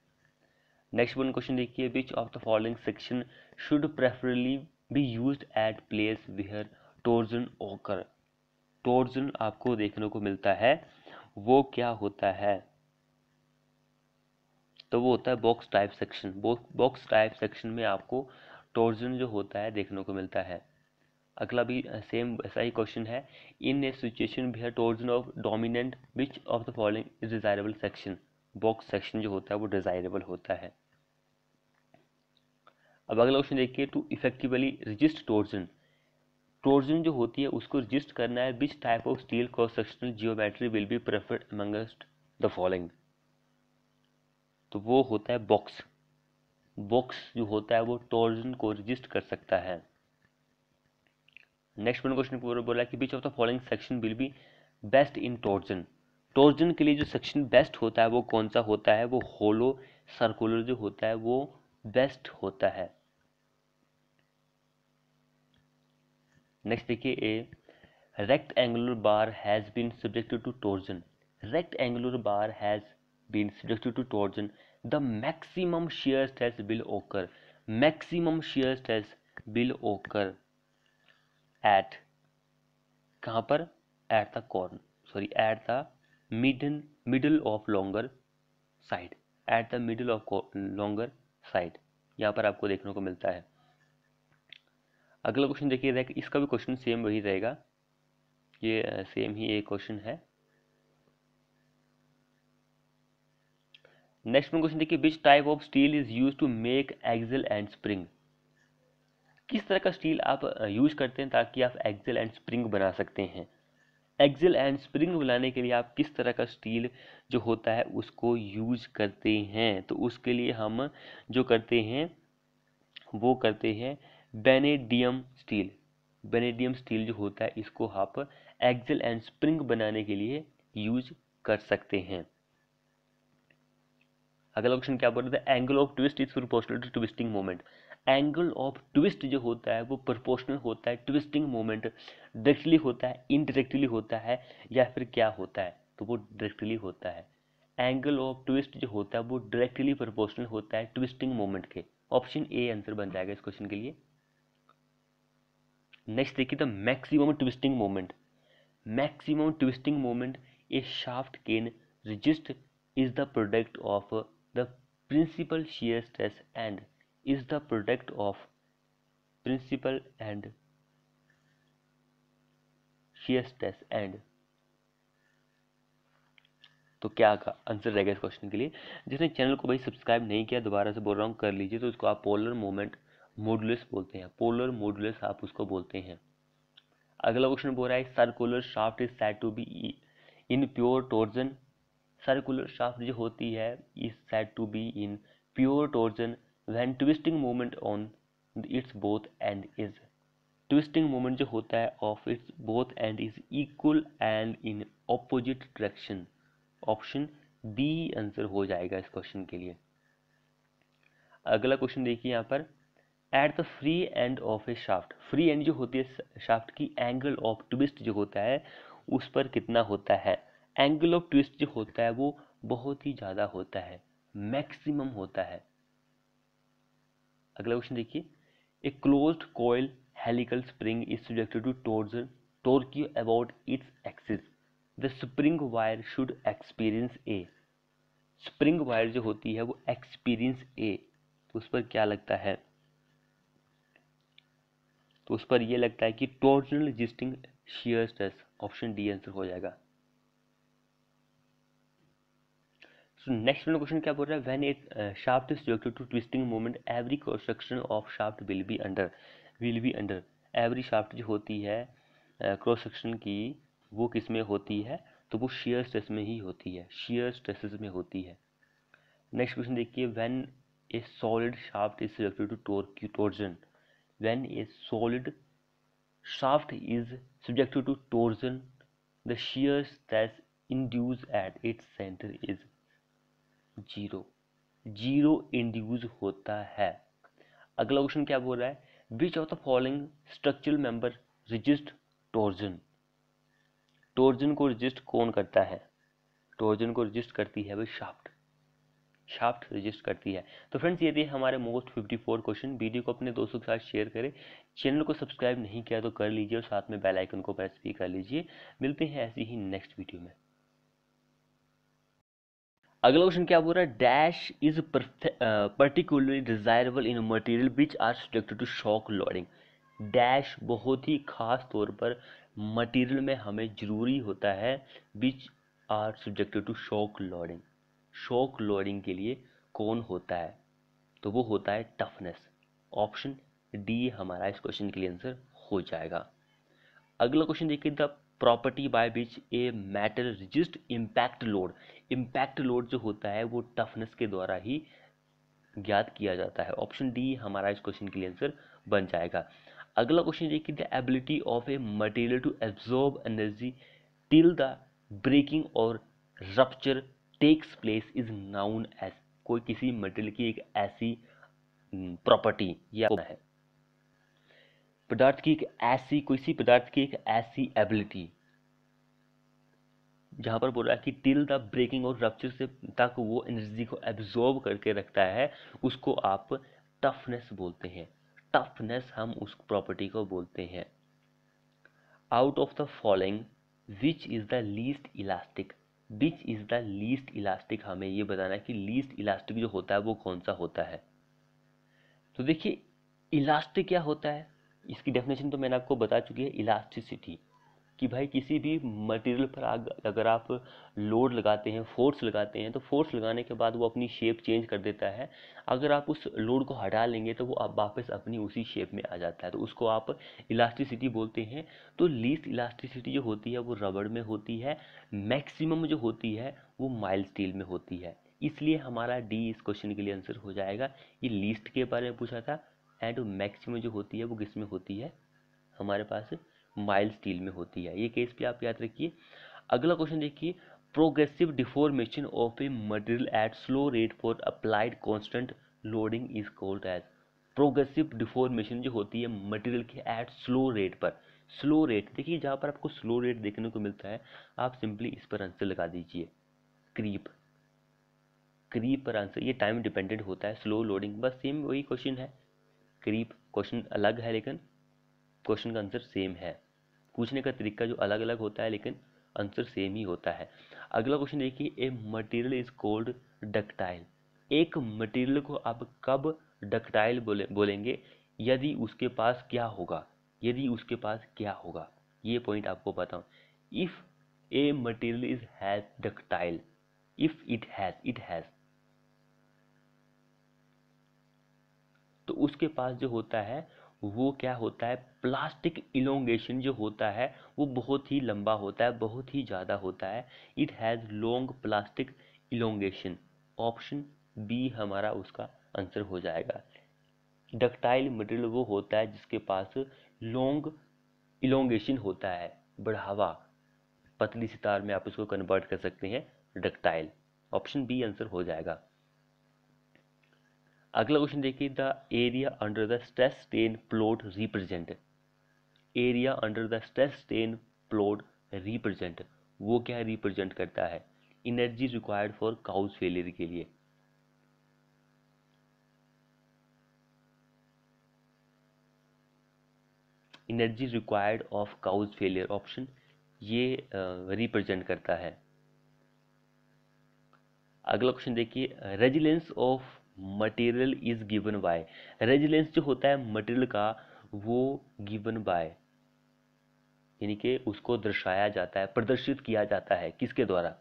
नेक्स्ट वन क्वेश्चन देखिए which of the following section should preferably be use at place where torsion occur torsion आपको देखने को मिलता है वो क्या होता है तो वो होता है box type section box type section में आपको टोर्जन जो होता है देखने को मिलता है अगला भी सेम ऐसा ही क्वेश्चन है इन ए सिचुएशन भी है torsion of dominant which of the following is desirable section box section जो होता है वो डिजायरेबल होता है अब अगला क्वेश्चन देखिए to effectively resist torsion torsion जो होती है उसको रजिस्ट करना है which type of steel constructional geometry will be preferred amongst the following तो वो होता है बॉक्स बॉक्स जो होता है वो टोर्जन को रजिस्ट कर सकता है नेक्स्ट वन क्वेश्चन पूरा बोला कि which of the following section will be best in torsion torsion के लिए जो सेक्शन बेस्ट होता है वो कौन सा होता है वो होलो सर्कुलर जो होता है वो बेस्ट होता है नेक्स्ट देखिए a rectangular bar has been subjected to torsion rectangular bar has been subjected to torsion the maximum shear stress will occur maximum shear stress will occur at कहाँ पर at the corn sorry at the mid middle of longer side at the middle of longer side यहाँ पर आपको देखने को मिलता है अगला क्वेश्चन देखिए रहेगा इसका भी क्वेश्चन सेम वही रहेगा ये सेम ही एक क्वेश्चन है नेक्स्ट में क्वेश्चन देखिए which type of steel is use to make axle and spring किस तरह का स्टील आप यूज करते हैं ताकि आप एक्सल एंड स्प्रिंग बना सकते हैं एक्सल एंड स्प्रिंग बनाने के लिए आप किस तरह का स्टील जो होता है उसको यूज करते हैं तो उसके लिए हम जो करते हैं वो करते हैं बेनेडियम स्टील बेनेडियम स्टील जो होता है इसको आप एक्सल एंड स्प्रिंग बनाने के लिए यूज कर सकते हैं अगला क्वेश्चन क्या बोल रहा था angle of twist is proportional to twisting moment angle of twist जो होता है वो प्रोपोर्शनल होता है ट्विस्टिंग मोमेंट डायरेक्टली होता है इनडायरेक्टली होता है या फिर क्या होता है तो वो डायरेक्टली होता है एंगल ऑफ ट्विस्ट जो होता है वो डायरेक्टली प्रोपोर्शनल होता है ट्विस्टिंग मोमेंट के ऑप्शन ए आंसर बन जाएगा इस क्वेश्चन के लिए नेक्स्ट देखिए the maximum twisting moment maximum twisting moment a shaft can resist is the product of the principal shear stress and is the product of principal and shear stress and तो क्या आंसर रहेगा इस क्वेश्चन के लिए जिसने चैनल को भाई सब्सक्राइब नहीं किया दोबारा से बोल रहा हूँ कर लीजिए तो उसको आप पोलर मोमेंट मोडुलस बोलते हैं पोलर मोडुलस आप उसको बोलते हैं अगला क्वेश्चन बोल रहा है circular shaft is set to be in pure torsion circular shaft जो होती है is set to be in pure torsion when twisting moment on its both end is twisting moment जो होता है of its both end is equal and in opposite direction option B answer हो जाएगा इस क्वेश्चन के लिए अगला क्वेश्चन देखिए यहाँ पर at the free end of a shaft free end जो होती है शाफ्ट की एंगल ऑफ ट्विस्ट जो होता है उस पर कितना होता है एंगल ऑफ ट्विस्ट जो होता है वो बहुत ही ज़्यादा होता है मैक्सिमम होता है अगला क्वेश्चन देखिए a close coil helical spring is subjected to torsion torque about its axis the spring wire should experience a spring wire जो होती है वो एक्सपीरियंस ए उस पर क्या लगता है तो उस पर यह लगता है कि total existing shear stress option D answer हो जाएगा नेक्स्ट वाला क्वेश्चन क्या बोल रहा है when it shaft is subjected to twisting moment every construction of shaft will be under will be under every shaft जो होती है क्रॉस uh, सेक्शन की वो किस में होती है तो वो शेयर स्ट्रेस में ही होती है शेयर स्ट्रेसेस में होती है नेक्स्ट क्वेश्चन देखिए when a solid shaft is subjected to torsion when a solid shaft is subjected to torsion the shear stress induced at its center is zero zero induce होता है अगला क्वेश्चन क्या बोल रहा है which of the following structural member resist torsion torsion को रजिस्ट कौन करता है टोर्जन को रजिस्ट करती है भाई शाफ्ट शाफ्ट रजिस्ट करती है तो फ्रेंड्स ये थे हमारे मोस्ट 54 क्वेश्चन वीडियो को अपने दोस्तों के साथ शेयर करें चैनल को सब्सक्राइब नहीं किया तो कर लीजिए और साथ में बेल आइकन को प्रेस भी कर लीजिए मिलते हैं ऐसी ही नेक्स्ट वीडियो में अगला क्वेश्चन क्या बोल रहा है dash is particularly desirable in material which are subjected to shock loading dash बहुत ही खास तौर पर मटेरियल में हमें जरूरी होता है which are subjected to shock loading shock lowering के लिए कौन होता है तो वो होता है टफनेस ऑप्शन डी हमारा इस क्वेश्चन के लिए आंसर हो जाएगा अगला क्वेश्चन देखिए the property by which a matter resist impact load impact load जो होता है वो टफनेस के द्वारा ही ज्ञात किया जाता है ऑप्शन डी हमारा इस क्वेश्चन के लिए आंसर बन जाएगा अगला क्वेश्चन देखिए the ability of a material to absorb energy till the breaking और rupture takes place is known as कोई किसी मटेरियल की एक ऐसी प्रॉपर्टी हम्म, या है पदार्थ की एक ऐसी सी पदार्थ की एक ऐसी एबिलिटी जहां पर बोल रहा है कि टिल द ब्रेकिंग और रप्चर से तक वो एनर्जी को एब्जॉर्ब करके रखता है उसको आप टफनेस बोलते हैं टफनेस हम उस प्रॉपर्टी को बोलते हैं out of the following which is the least elastic which is the least elastic हमें ये बताना है कि लीस्ट इलास्टिक जो होता है वो कौन सा होता है तो देखिए इलास्टिक क्या होता है इसकी डेफिनेशन तो मैंने आपको बता चुकी है इलास्टिसिटी कि भाई किसी भी मटेरियल पर आग अगर आप लोड लगाते हैं फोर्स लगाते हैं तो फोर्स लगाने के बाद वो अपनी शेप चेंज कर देता है अगर आप उस लोड को हटा लेंगे तो वो आप वापस अपनी उसी शेप में आ जाता है तो उसको आप इलास्टिसिटी बोलते हैं तो लीस्ट इलास्टिसिटी जो होती है वो रबड़ में होती है मैक्सिमम जो होती है वो माइल्ड स्टील में होती है इसलिए हमारा डी इस क्वेश्चन के लिए आंसर हो जाएगा ये लीस्ट के बारे में पूछा था एंड मैक्सिमम जो होती है वो किस में होती है हमारे पास माइल्ड स्टील में होती है ये केस भी आप याद रखिए अगला क्वेश्चन देखिए progressive deformation of a material at slow rate for applied constant loading is called as progressive deformation जो होती है मटेरियल के एट स्लो रेट पर स्लो रेट देखिए जहाँ पर आपको स्लो रेट देखने को मिलता है आप सिंपली इस पर आंसर लगा दीजिए क्रीप क्रीप पर आंसर ये टाइम डिपेंडेंट होता है स्लो लोडिंग बस सेम वही क्वेश्चन है क्रीप क्वेश्चन अलग है लेकिन क्वेश्चन का आंसर सेम है पूछने का तरीका जो अलग अलग होता है लेकिन आंसर सेम ही होता है अगला क्वेश्चन देखिए a material is called ductile एक मटेरियल को आप कब डक्टाइल बोले बोलेंगे यदि उसके पास क्या होगा यदि उसके पास क्या होगा ये पॉइंट आपको बताऊँ if a material is has ductile if it has it has तो उसके पास जो होता है वो क्या होता है प्लास्टिक इलोंगेशन जो होता है वो बहुत ही लंबा होता है बहुत ही ज़्यादा होता है it has long plastic elongation option B हमारा उसका आंसर हो जाएगा डक्टाइल मटेरियल वो होता है जिसके पास लॉन्ग इलोंगेशन होता है बढ़ावा पतली सितार में आप इसको कन्वर्ट कर सकते हैं डक्टाइल ऑप्शन बी आंसर हो जाएगा अगला क्वेश्चन देखिए the area under the stress strain plot represent area under the stress strain plot represent वो क्या रिप्रेजेंट करता है energy required for cause failure के लिए energy required of cause failure option ये रिप्रेजेंट uh, करता है अगला क्वेश्चन देखिए resilience of material is given by resilience जो होता है मटेरियल का वो गिवन बाय यानी कि उसको दर्शाया जाता है प्रदर्शित किया जाता है किसके द्वारा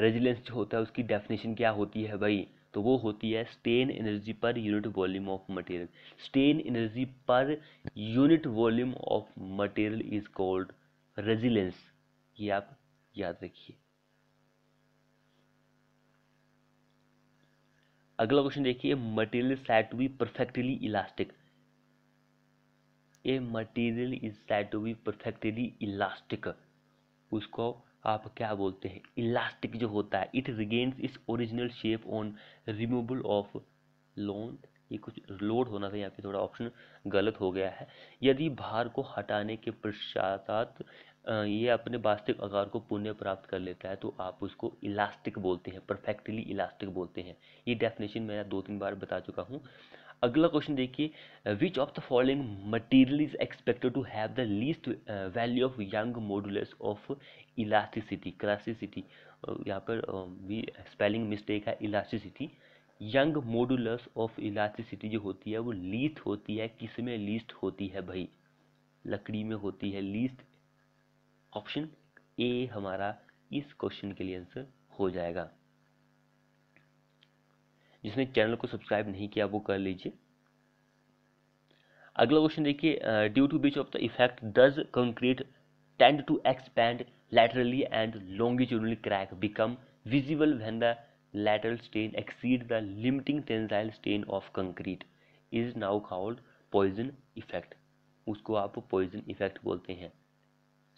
रेजिलेंस जो होता है उसकी डेफिनेशन क्या होती है भाई तो वो होती है strain energy per unit volume of material strain energy per unit volume of material is called resilience ये आप याद रखिए अगला क्वेश्चन देखिए material set to be perfectly elastic a material is set to be perfectly elastic उसको आप क्या बोलते हैं इलास्टिक जो होता है it regains its original shape on removal of loan ये कुछ लोड होना था यहाँ पे थोड़ा ऑप्शन गलत हो गया है यदि भार को हटाने के पश्चात ये अपने वास्तविक आकार को पुनः प्राप्त कर लेता है तो आप उसको इलास्टिक बोलते हैं परफेक्टली इलास्टिक बोलते हैं ये डेफिनेशन मैं दो तीन बार बता चुका हूँ अगला क्वेश्चन देखिए which of the following material is expected to have the least value of Young modulus of elasticity क्लासिसिटी यहाँ पर भी स्पेलिंग मिस्टेक है elasticity Young modulus of elasticity जो होती है वो लीस्ट होती है किस में लीस्ट होती है भाई लकड़ी में होती है लीस्ट ऑप्शन ए हमारा इस क्वेश्चन के लिए आंसर हो जाएगा जिसने चैनल को सब्सक्राइब नहीं किया वो कर लीजिए अगला क्वेश्चन देखिए due to which of the effect does concrete tend to expand laterally and longitudinally crack become visible when the lateral strain exceed the limiting tensile strain of concrete is now called Poisson effect उसको आप पॉइजन इफेक्ट बोलते हैं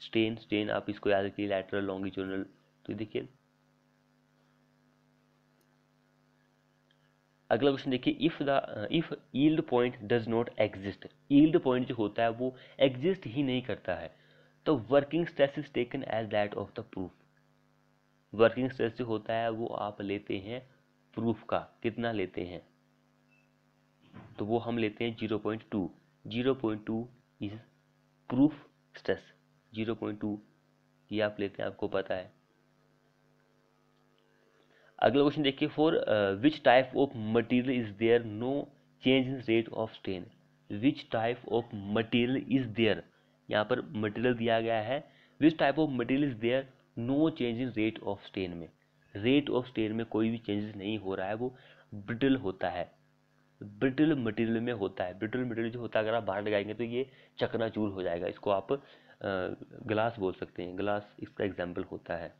स्ट्रेन स्ट्रेन आप इसको याद रखिए लैटरल लॉन्गिट्यूडनल तो देखिए अगला क्वेश्चन देखिए if the if yield point does not exist yield point जो होता है वो एग्जिस्ट ही नहीं करता है तो working stress is taken as that of the proof working stress जो होता है वो आप लेते हैं प्रूफ का कितना लेते हैं तो वो हम लेते हैं zero point two zero point two is proof stress zero point two ये आप लेते हैं आपको पता है अगला क्वेश्चन देखिए for which type of material is there no change in rate of strain which type of material is there यहाँ पर मटेरियल दिया गया है which type of material is there no change in rate of strain में रेट ऑफ स्ट्रेन में कोई भी चेंजेस नहीं हो रहा है वो ब्रिटल होता है ब्रिटल मटेरियल में होता है ब्रिटल मटेरियल जो होता है अगर आप बाहर लगाएंगे तो ये चकनाचूर हो जाएगा इसको आप ग्लास बोल सकते हैं ग्लास इसका एग्जाम्पल होता है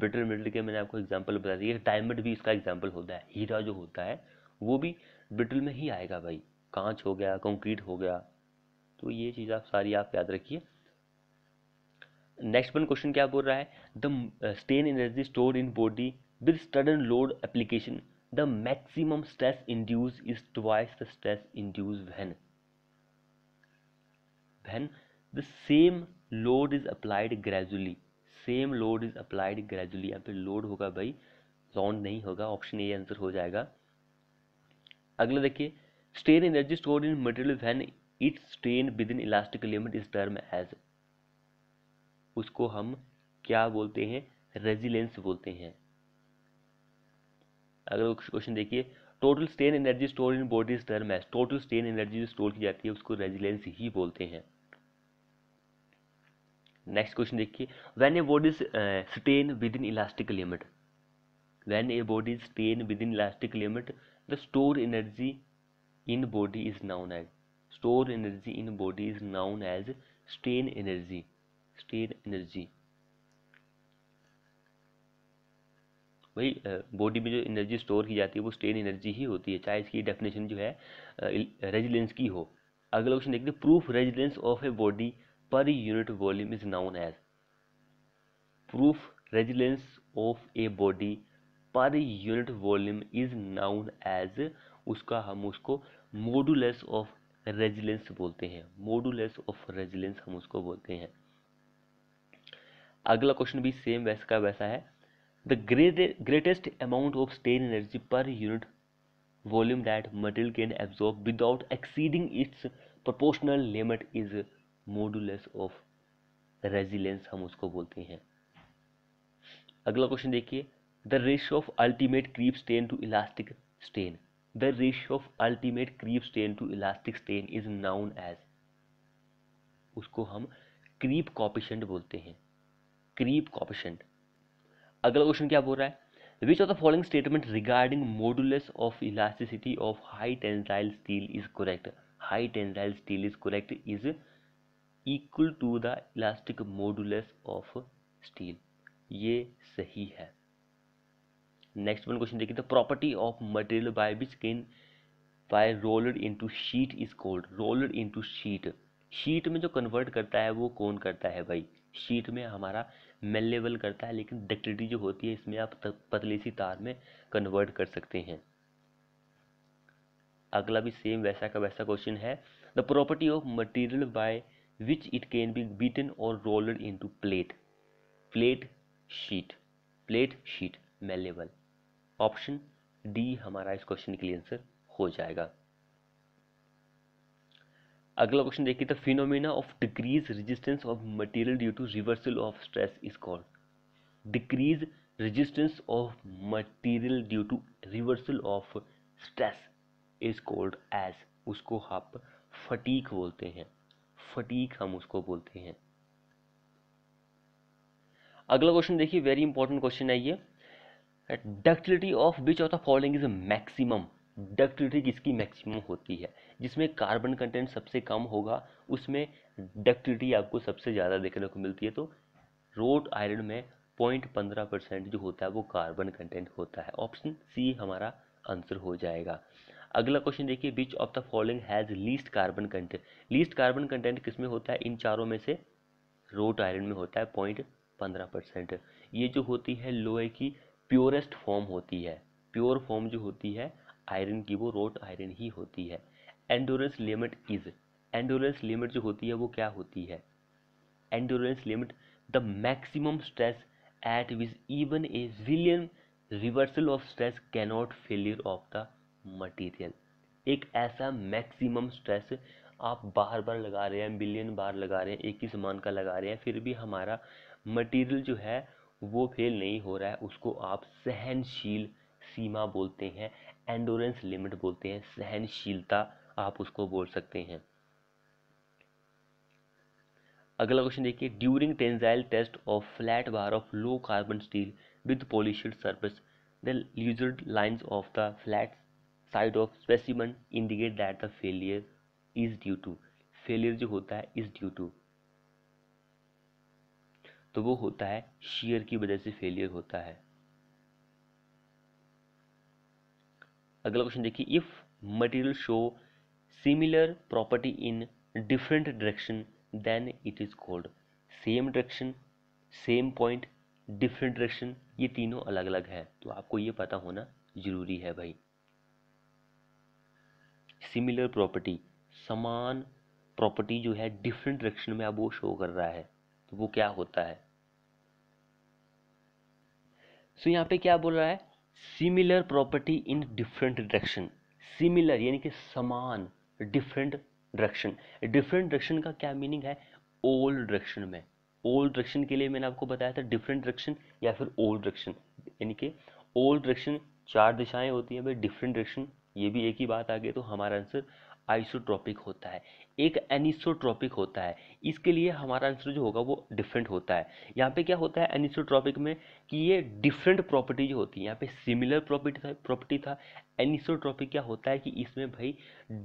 बिटर मेटल के मैंने आपको एग्जाम्पल बता दिया डायमंड भी इसका एग्जाम्पल होता है हीरा जो होता है वो भी ब्रिटल में ही आएगा भाई कांच हो गया कंक्रीट हो गया तो ये चीज़ आप सारी आप याद रखिए नेक्स्ट वन क्वेश्चन क्या बोल रहा है the strain energy store in body with sudden load application the maximum stress induce is twice the stress induce when then the same load is applied gradually same load is applied gradually यहाँ पे load होगा भाई राउंड नहीं होगा option A answer हो जाएगा अगला देखिए strain energy stored in material when it strain within elastic limit is is as उसको हम क्या बोलते हैं रेजिलेंस बोलते हैं अगला क्वेश्चन देखिए total strain energy store in body is term as total strain energy जो स्टोर की जाती है उसको रेजिलेंस ही बोलते हैं नेक्स्ट क्वेश्चन देखिए when a body strain within elastic limit when a body strain within elastic limit the store energy in body is known as store energy in body is known as strain energy strain energy भाई बॉडी में जो एनर्जी स्टोर की जाती है वो स्ट्रेन एनर्जी ही होती है चाहे इसकी डेफिनेशन जो है रेजिलेंस की हो अगला क्वेश्चन देखते हैं proof resilience of a body per unit volume is known as proof resilience of a body per unit volume is known as उसका हम उसको मोडुलस ऑफ रेजिलेंस बोलते हैं मोडुलस ऑफ रेजिलेंस हम उसको बोलते हैं अगला क्वेश्चन भी सेम वैसा का वैसा है the greatest amount of strain energy per unit volume that material can absorb without exceeding its proportional limit is modulus of resilience हम उसको बोलते हैं अगला क्वेश्चन देखिए the ratio of ultimate creep strain to elastic strain the ratio of ultimate creep strain to elastic strain is known as उसको हम क्रीप कॉपिशेंट बोलते हैं क्रीप कॉपिशेंट अगला क्वेश्चन क्या बोल रहा है which of the following statement regarding modulus of elasticity of high tensile steel is correct high tensile steel is correct is equal to the elastic modulus of steel ये सही है नेक्स्ट वन क्वेश्चन देखिए the property of material by which can by rolled into sheet is called rolled into sheet sheet में जो कन्वर्ट करता है वो कौन करता है भाई शीट में हमारा मेलेबल करता है लेकिन डक्टिलिटी जो होती है इसमें आप पतली सी तार में कन्वर्ट कर सकते हैं अगला भी सेम वैसा का वैसा क्वेश्चन है the property of material by which it can be beaten और rolled into plate plate sheet plate sheet malleable option D हमारा इस क्वेश्चन के लिए आंसर हो जाएगा अगला क्वेश्चन देखिए the phenomena of decrease resistance of material due to reversal of stress is called decrease resistance of material due to reversal of stress is called as उसको आप फटीक बोलते हैं फटीक हम उसको बोलते हैं अगला क्वेश्चन देखिए वेरी इंपॉर्टेंट क्वेश्चन है ये ductility of which of the following is maximum ductility किसकी मैक्सिमम होती है जिसमें कार्बन कंटेंट सबसे कम होगा उसमें डक्टिलिटी आपको सबसे ज़्यादा देखने को मिलती है तो रोड आयरन में पॉइंट पंद्रह परसेंट जो होता है वो कार्बन कंटेंट होता है ऑप्शन सी हमारा आंसर हो जाएगा अगला क्वेश्चन देखिए which of the following has least carbon content least carbon content किस में होता है इन चारों में से रोट आयरन में होता है पॉइंट पंद्रह परसेंट ये जो होती है लोहे की प्योरेस्ट फॉर्म होती है प्योर फॉर्म जो होती है आयरन की वो रोट आयरन ही होती है endurance limit is endurance limit जो होती है वो क्या होती है endurance limit the maximum stress at which even a jillion reversal of stress cannot failure of the material एक ऐसा मैक्सिमम स्ट्रेस आप बार बार लगा रहे हैं बिलियन बार लगा रहे हैं एक ही सामान का लगा रहे हैं फिर भी हमारा मटेरियल जो है वो फेल नहीं हो रहा है उसको आप सहनशील सीमा बोलते हैं एंडोरेंस लिमिट बोलते हैं सहनशीलता आप उसको बोल सकते हैं अगला क्वेश्चन देखिए during tensile test of flat bar of low carbon steel with polish service the यूजर्ड lines of the flat side of specimen indicate that the failure is due to failure जो होता है इज ड्यू टू तो वो होता है शीयर की वजह से फेलियर होता है अगला क्वेश्चन देखिए if material show similar property in different direction then it is called same direction same point different direction ये तीनों अलग अलग है तो आपको ये पता होना जरूरी है भाई सिमिलर प्रॉपर्टी समान प्रॉपर्टी जो है डिफरेंट डायरेक्शन में अब वो शो कर रहा है तो वो क्या होता है सो so, यहाँ पे क्या बोल रहा है similar property in different direction similar यानी कि समान डिफरेंट डायरेक्शन डिफरेंट डायरेक्शन का क्या मीनिंग है ओल्ड डायरेक्शन में ओल्ड डायरेक्शन के लिए मैंने आपको बताया था डिफरेंट डायरेक्शन या फिर ओल्ड डायरेक्शन यानी कि ओल्ड डायरेक्शन चार दिशाएं होती हैं भाई डिफरेंट डायरेक्शन ये भी एक ही बात आ गई तो हमारा आंसर आइसोट्रॉपिक होता है एक एनिसोट्रॉपिक होता है इसके लिए हमारा आंसर जो होगा वो डिफरेंट होता है यहाँ पे क्या होता है एनिसोट्रॉपिक में कि ये डिफरेंट प्रॉपर्टी जो होती है यहाँ पे सिमिलर प्रॉपर्टी था प्रॉपर्टी था एनिसोट्रॉपिक क्या होता है कि इसमें भाई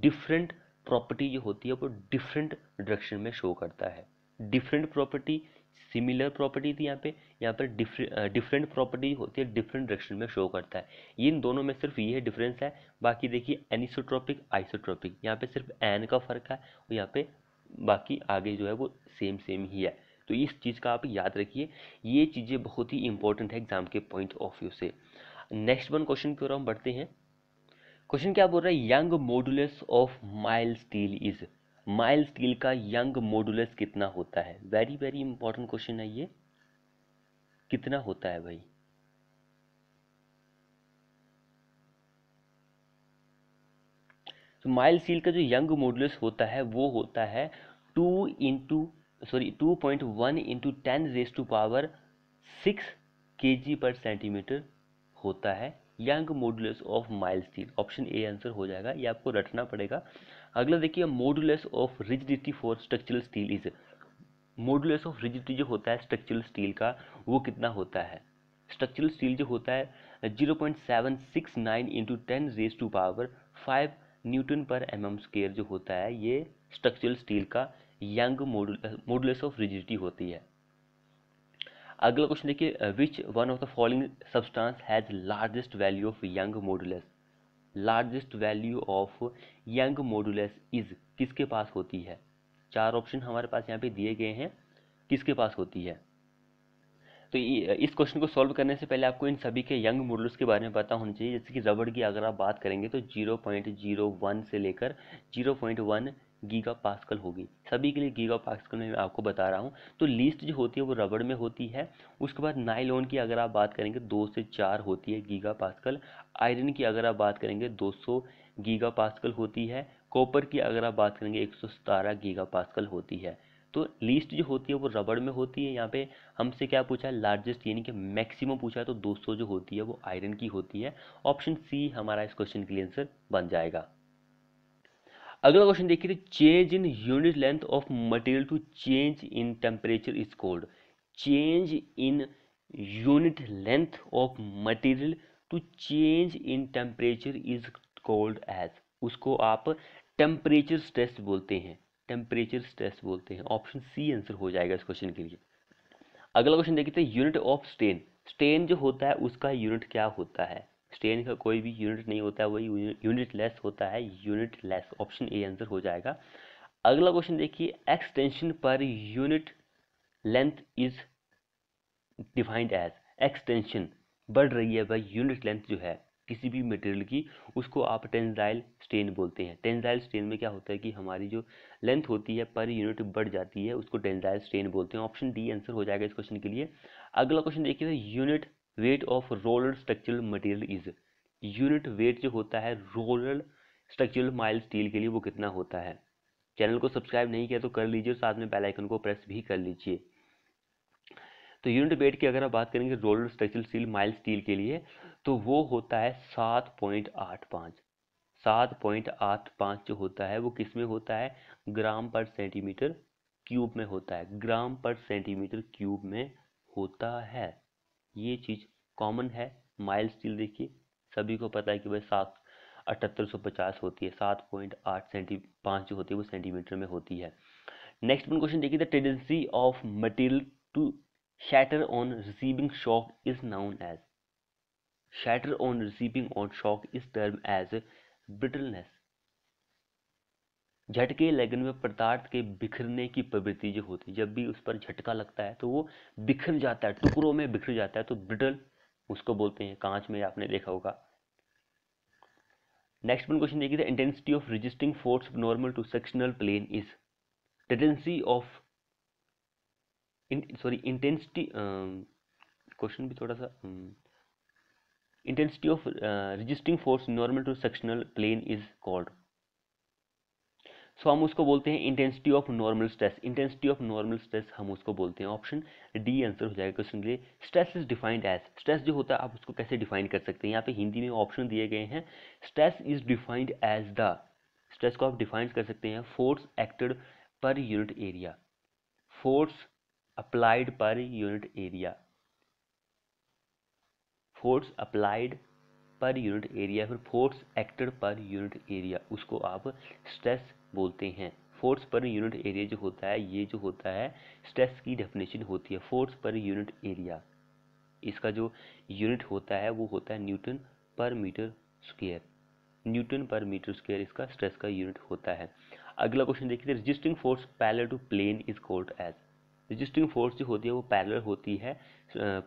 डिफरेंट प्रॉपर्टी जो होती है वो डिफरेंट डायरेक्शन में शो करता है डिफरेंट प्रॉपर्टी सिमिलर प्रॉपर्टी थी यहाँ पे यहाँ पर डिफरेंट प्रॉपर्टी होती है डिफरेंट डायरेक्शन में शो करता है इन दोनों में सिर्फ ये डिफरेंस है बाकी देखिए एनिसोट्रॉपिक आइसोट्रॉपिक यहाँ पे सिर्फ एन का फ़र्क है और यहाँ पे बाकी आगे जो है वो सेम सेम ही है तो इस चीज़ का आप याद रखिए ये चीज़ें बहुत ही इंपॉर्टेंट है एग्जाम के पॉइंट ऑफ व्यू से नेक्स्ट वन क्वेश्चन की ओर हम बढ़ते हैं क्वेश्चन क्या बोल रहा है Young modulus of mild steel is mild steel का यंग मोडुलस कितना होता है वेरी वेरी इंपॉर्टेंट क्वेश्चन है ये कितना होता है भाई तो माइल स्टील का जो यंग मोडुलस होता है वो होता है two into sorry two point one into ten raise to power six k g per centimetre होता है Young modulus of mild steel option A answer हो जाएगा ये आपको रटना पड़ेगा अगला देखिए modulus of rigidity for structural steel is modulus of rigidity जो होता है स्ट्रक्चरल स्टील का वो कितना होता है स्ट्रक्चरल स्टील जो होता है zero point seven six nine into ten raise to power five newton per m m square जो होता है ये स्ट्रक्चरल स्टील का यंग मोडुलस ऑफ रिजिडिटी होती है अगला क्वेश्चन देखिए which one of the following substance has largest value of Young modulus largest value of Young modulus is किसके पास होती है चार ऑप्शन हमारे पास यहाँ पे दिए गए हैं किसके पास होती है तो इस क्वेश्चन को सॉल्व करने से पहले आपको इन सभी के यंग मॉडल्स के बारे में पता होना चाहिए जैसे कि रबड़ की अगर आप बात करेंगे तो 0.01 से लेकर वन गीगा पास्कल होगी सभी के लिए गीगा पास्कल में मैं आपको बता रहा हूँ तो लीस्ट जो होती है वो रबड़ में होती है उसके बाद नाइलॉन की अगर आप बात करेंगे दो से चार होती है गीगा पास्कल आयरन की अगर आप बात करेंगे दो सौ गीगा पास्कल होती है कॉपर की अगर आप बात करेंगे एक सौ सतारह गीगा पास्कल होती है तो लीस्ट जो होती है वो रबड़ में होती है यहाँ पे हमसे क्या पूछा है लार्जेस्ट यानी कि मैक्सिमम पूछा है तो 200 जो होती है वो आयरन की होती है ऑप्शन सी हमारा इस क्वेश्चन के लिए आंसर बन जाएगा अगला क्वेश्चन देखिए change in unit length of material to change in temperature is called change in unit length of material to change in temperature is called as उसको आप टेम्परेचर स्ट्रेस बोलते हैं टेम्परेचर स्ट्रेस बोलते हैं ऑप्शन सी आंसर हो जाएगा इस क्वेश्चन के लिए अगला क्वेश्चन देखिए यूनिट ऑफ स्टेन स्टेन जो होता है उसका यूनिट क्या होता है स्ट्रेन का कोई भी यूनिट नहीं होता है वही यूनिट लेस होता है unitless option A answer हो जाएगा अगला क्वेश्चन देखिए extension per unit length is defined as extension बढ़ रही है वह यूनिट लेंथ जो है किसी भी मटेरियल की उसको आप टेंजाइल स्ट्रेन बोलते हैं टेंजाइल स्ट्रेन में क्या होता है कि हमारी जो लेंथ होती है पर यूनिट बढ़ जाती है उसको टेंजाइल स्ट्रेन बोलते हैं ऑप्शन डी आंसर हो जाएगा इस क्वेश्चन के लिए अगला क्वेश्चन देखिए unit weight of rolled structural material is unit weight जो होता है रोलर स्ट्रक्चरल माइल स्टील के लिए वो कितना होता है चैनल को सब्सक्राइब नहीं किया तो कर लीजिए और साथ में बेल आइकन को प्रेस भी कर लीजिए तो यूनिट वेट की अगर आप बात करेंगे rolled structural steel mild steel के लिए तो वो होता है सात पॉइंट आठ पाँच सात पॉइंट आठ पाँच जो होता है वो किस में होता है ग्राम पर सेंटीमीटर क्यूब में होता है ग्राम पर सेंटीमीटर क्यूब में होता है ये चीज़ कॉमन है माइल स्टील देखिए सभी को पता है कि भाई सात अठहत्तर सौ पचास होती है सात पॉइंट आठ सेंटी पाँच जो होती है वो सेंटीमीटर में होती है नेक्स्ट वन क्वेश्चन देखिए the tendency of material to shatter on receiving shock is known as shatter on receiving on shock is term as brittleness झटके लगन में पदार्थ के बिखरने की प्रवृत्ति जो होती है जब भी उस पर झटका लगता है तो वो बिखर जाता है टुकड़ों में बिखर जाता है तो ब्रिटल उसको बोलते हैं कांच में आपने देखा होगा नेक्स्ट वन क्वेश्चन देखिए intensity of resisting force normal to sectional plane is tendency of sorry intensity question भी थोड़ा सा intensity of resisting force normal to sectional plane is called so हम उसको बोलते हैं intensity of normal stress intensity of normal stress हम उसको बोलते हैं ऑप्शन डी आंसर हो जाएगा क्वेश्चन के लिए stress is defined as stress जो होता है आप उसको कैसे डिफाइन कर सकते हैं यहाँ पे हिंदी में ऑप्शन दिए गए हैं stress is defined as the stress को आप डिफाइन कर सकते हैं force acted per unit area force applied per unit area force applied per unit area फिर force acted per unit area उसको आप स्ट्रेस बोलते हैं फोर्स पर यूनिट एरिया जो होता है ये जो होता है स्ट्रेस की डेफिनेशन होती है फोर्स पर यूनिट एरिया इसका जो यूनिट होता है वो होता है newton per metre square newton per metre square इसका स्ट्रेस का यूनिट होता है अगला क्वेश्चन देखिए resisting force parallel to plane is called as resisting force जो होती है वो पैरल होती है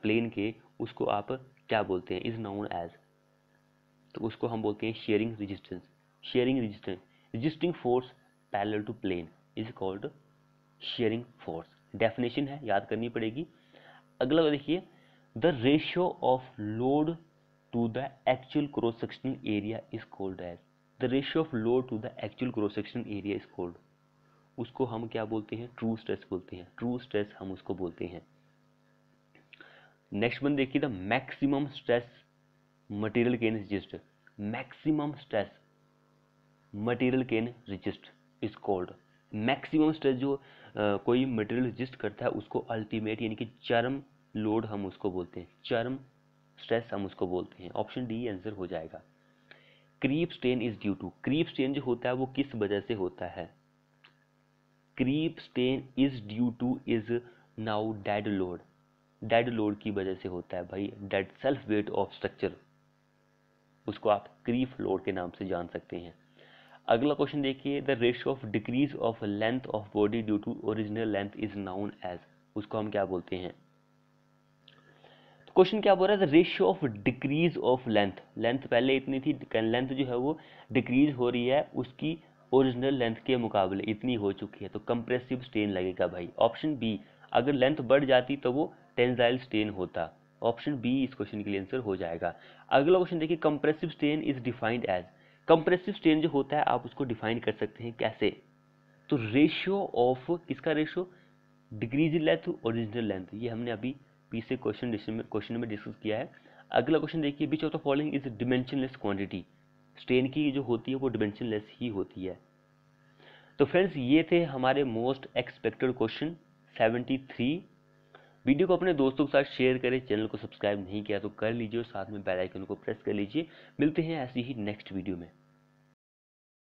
प्लेन के उसको आप क्या बोलते हैं इज नाउन एज तो उसको हम बोलते हैं shearing resistance shearing resistance resisting force parallel to plane is called shearing force definition है याद करनी पड़ेगी अगला देखिए the ratio of load to the actual cross sectional area is called as the ratio of load to the actual cross sectional area is called उसको हम क्या बोलते हैं ट्रू स्ट्रेस बोलते हैं ट्रू स्ट्रेस हम उसको बोलते हैं नेक्स्ट वन देखिए the maximum stress material can resist maximum stress material can resist is called maximum stress जो आ, कोई मटेरियल रजिस्ट करता है उसको अल्टीमेट यानी कि चरम लोड हम उसको बोलते हैं चरम स्ट्रेस हम उसको बोलते हैं ऑप्शन डी आंसर हो जाएगा creep strain is due to creep strain जो होता है वो किस वजह से होता है creep strain is due to is now dead load dead load की वजह से होता है भाई dead self weight of structure उसको आप क्रीफ लोड के नाम से जान सकते हैं अगला क्वेश्चन देखिए the ratio of decrease of length of body due to original length is known as उसको हम क्या बोलते हैं क्वेश्चन तो क्या बोल रहा है ratio of decrease of length length पहले इतनी थी लेंथ जो है वो डिक्रीज हो रही है उसकी ओरिजिनल लेंथ के मुकाबले इतनी हो चुकी है तो कंप्रेसिव स्टेन लगेगा भाई ऑप्शन बी अगर लेंथ बढ़ जाती तो वो टेंजाइल स्टेन होता ऑप्शन बी इस क्वेश्चन के लिए आंसर हो जाएगा अगला क्वेश्चन देखिए compressive strain is defined as compressive strain जो होता है आप उसको डिफाइन कर सकते हैं कैसे तो रेशियो ऑफ किसका ratio decrease length original length ये हमने अभी पीछे क्वेश्चन क्वेश्चन में डिस्कस किया है अगला क्वेश्चन देखिए which of the following is dimensionless quantity strain की जो होती है वो डिमेंशनलेस ही होती है तो फ्रेंड्स ये थे हमारे most expected question seventy three video को अपने दोस्तों के साथ शेयर करें चैनल को सब्सक्राइब नहीं किया तो कर लीजिए और साथ में बेल आइकन को प्रेस कर लीजिए मिलते हैं ऐसी ही नेक्स्ट वीडियो में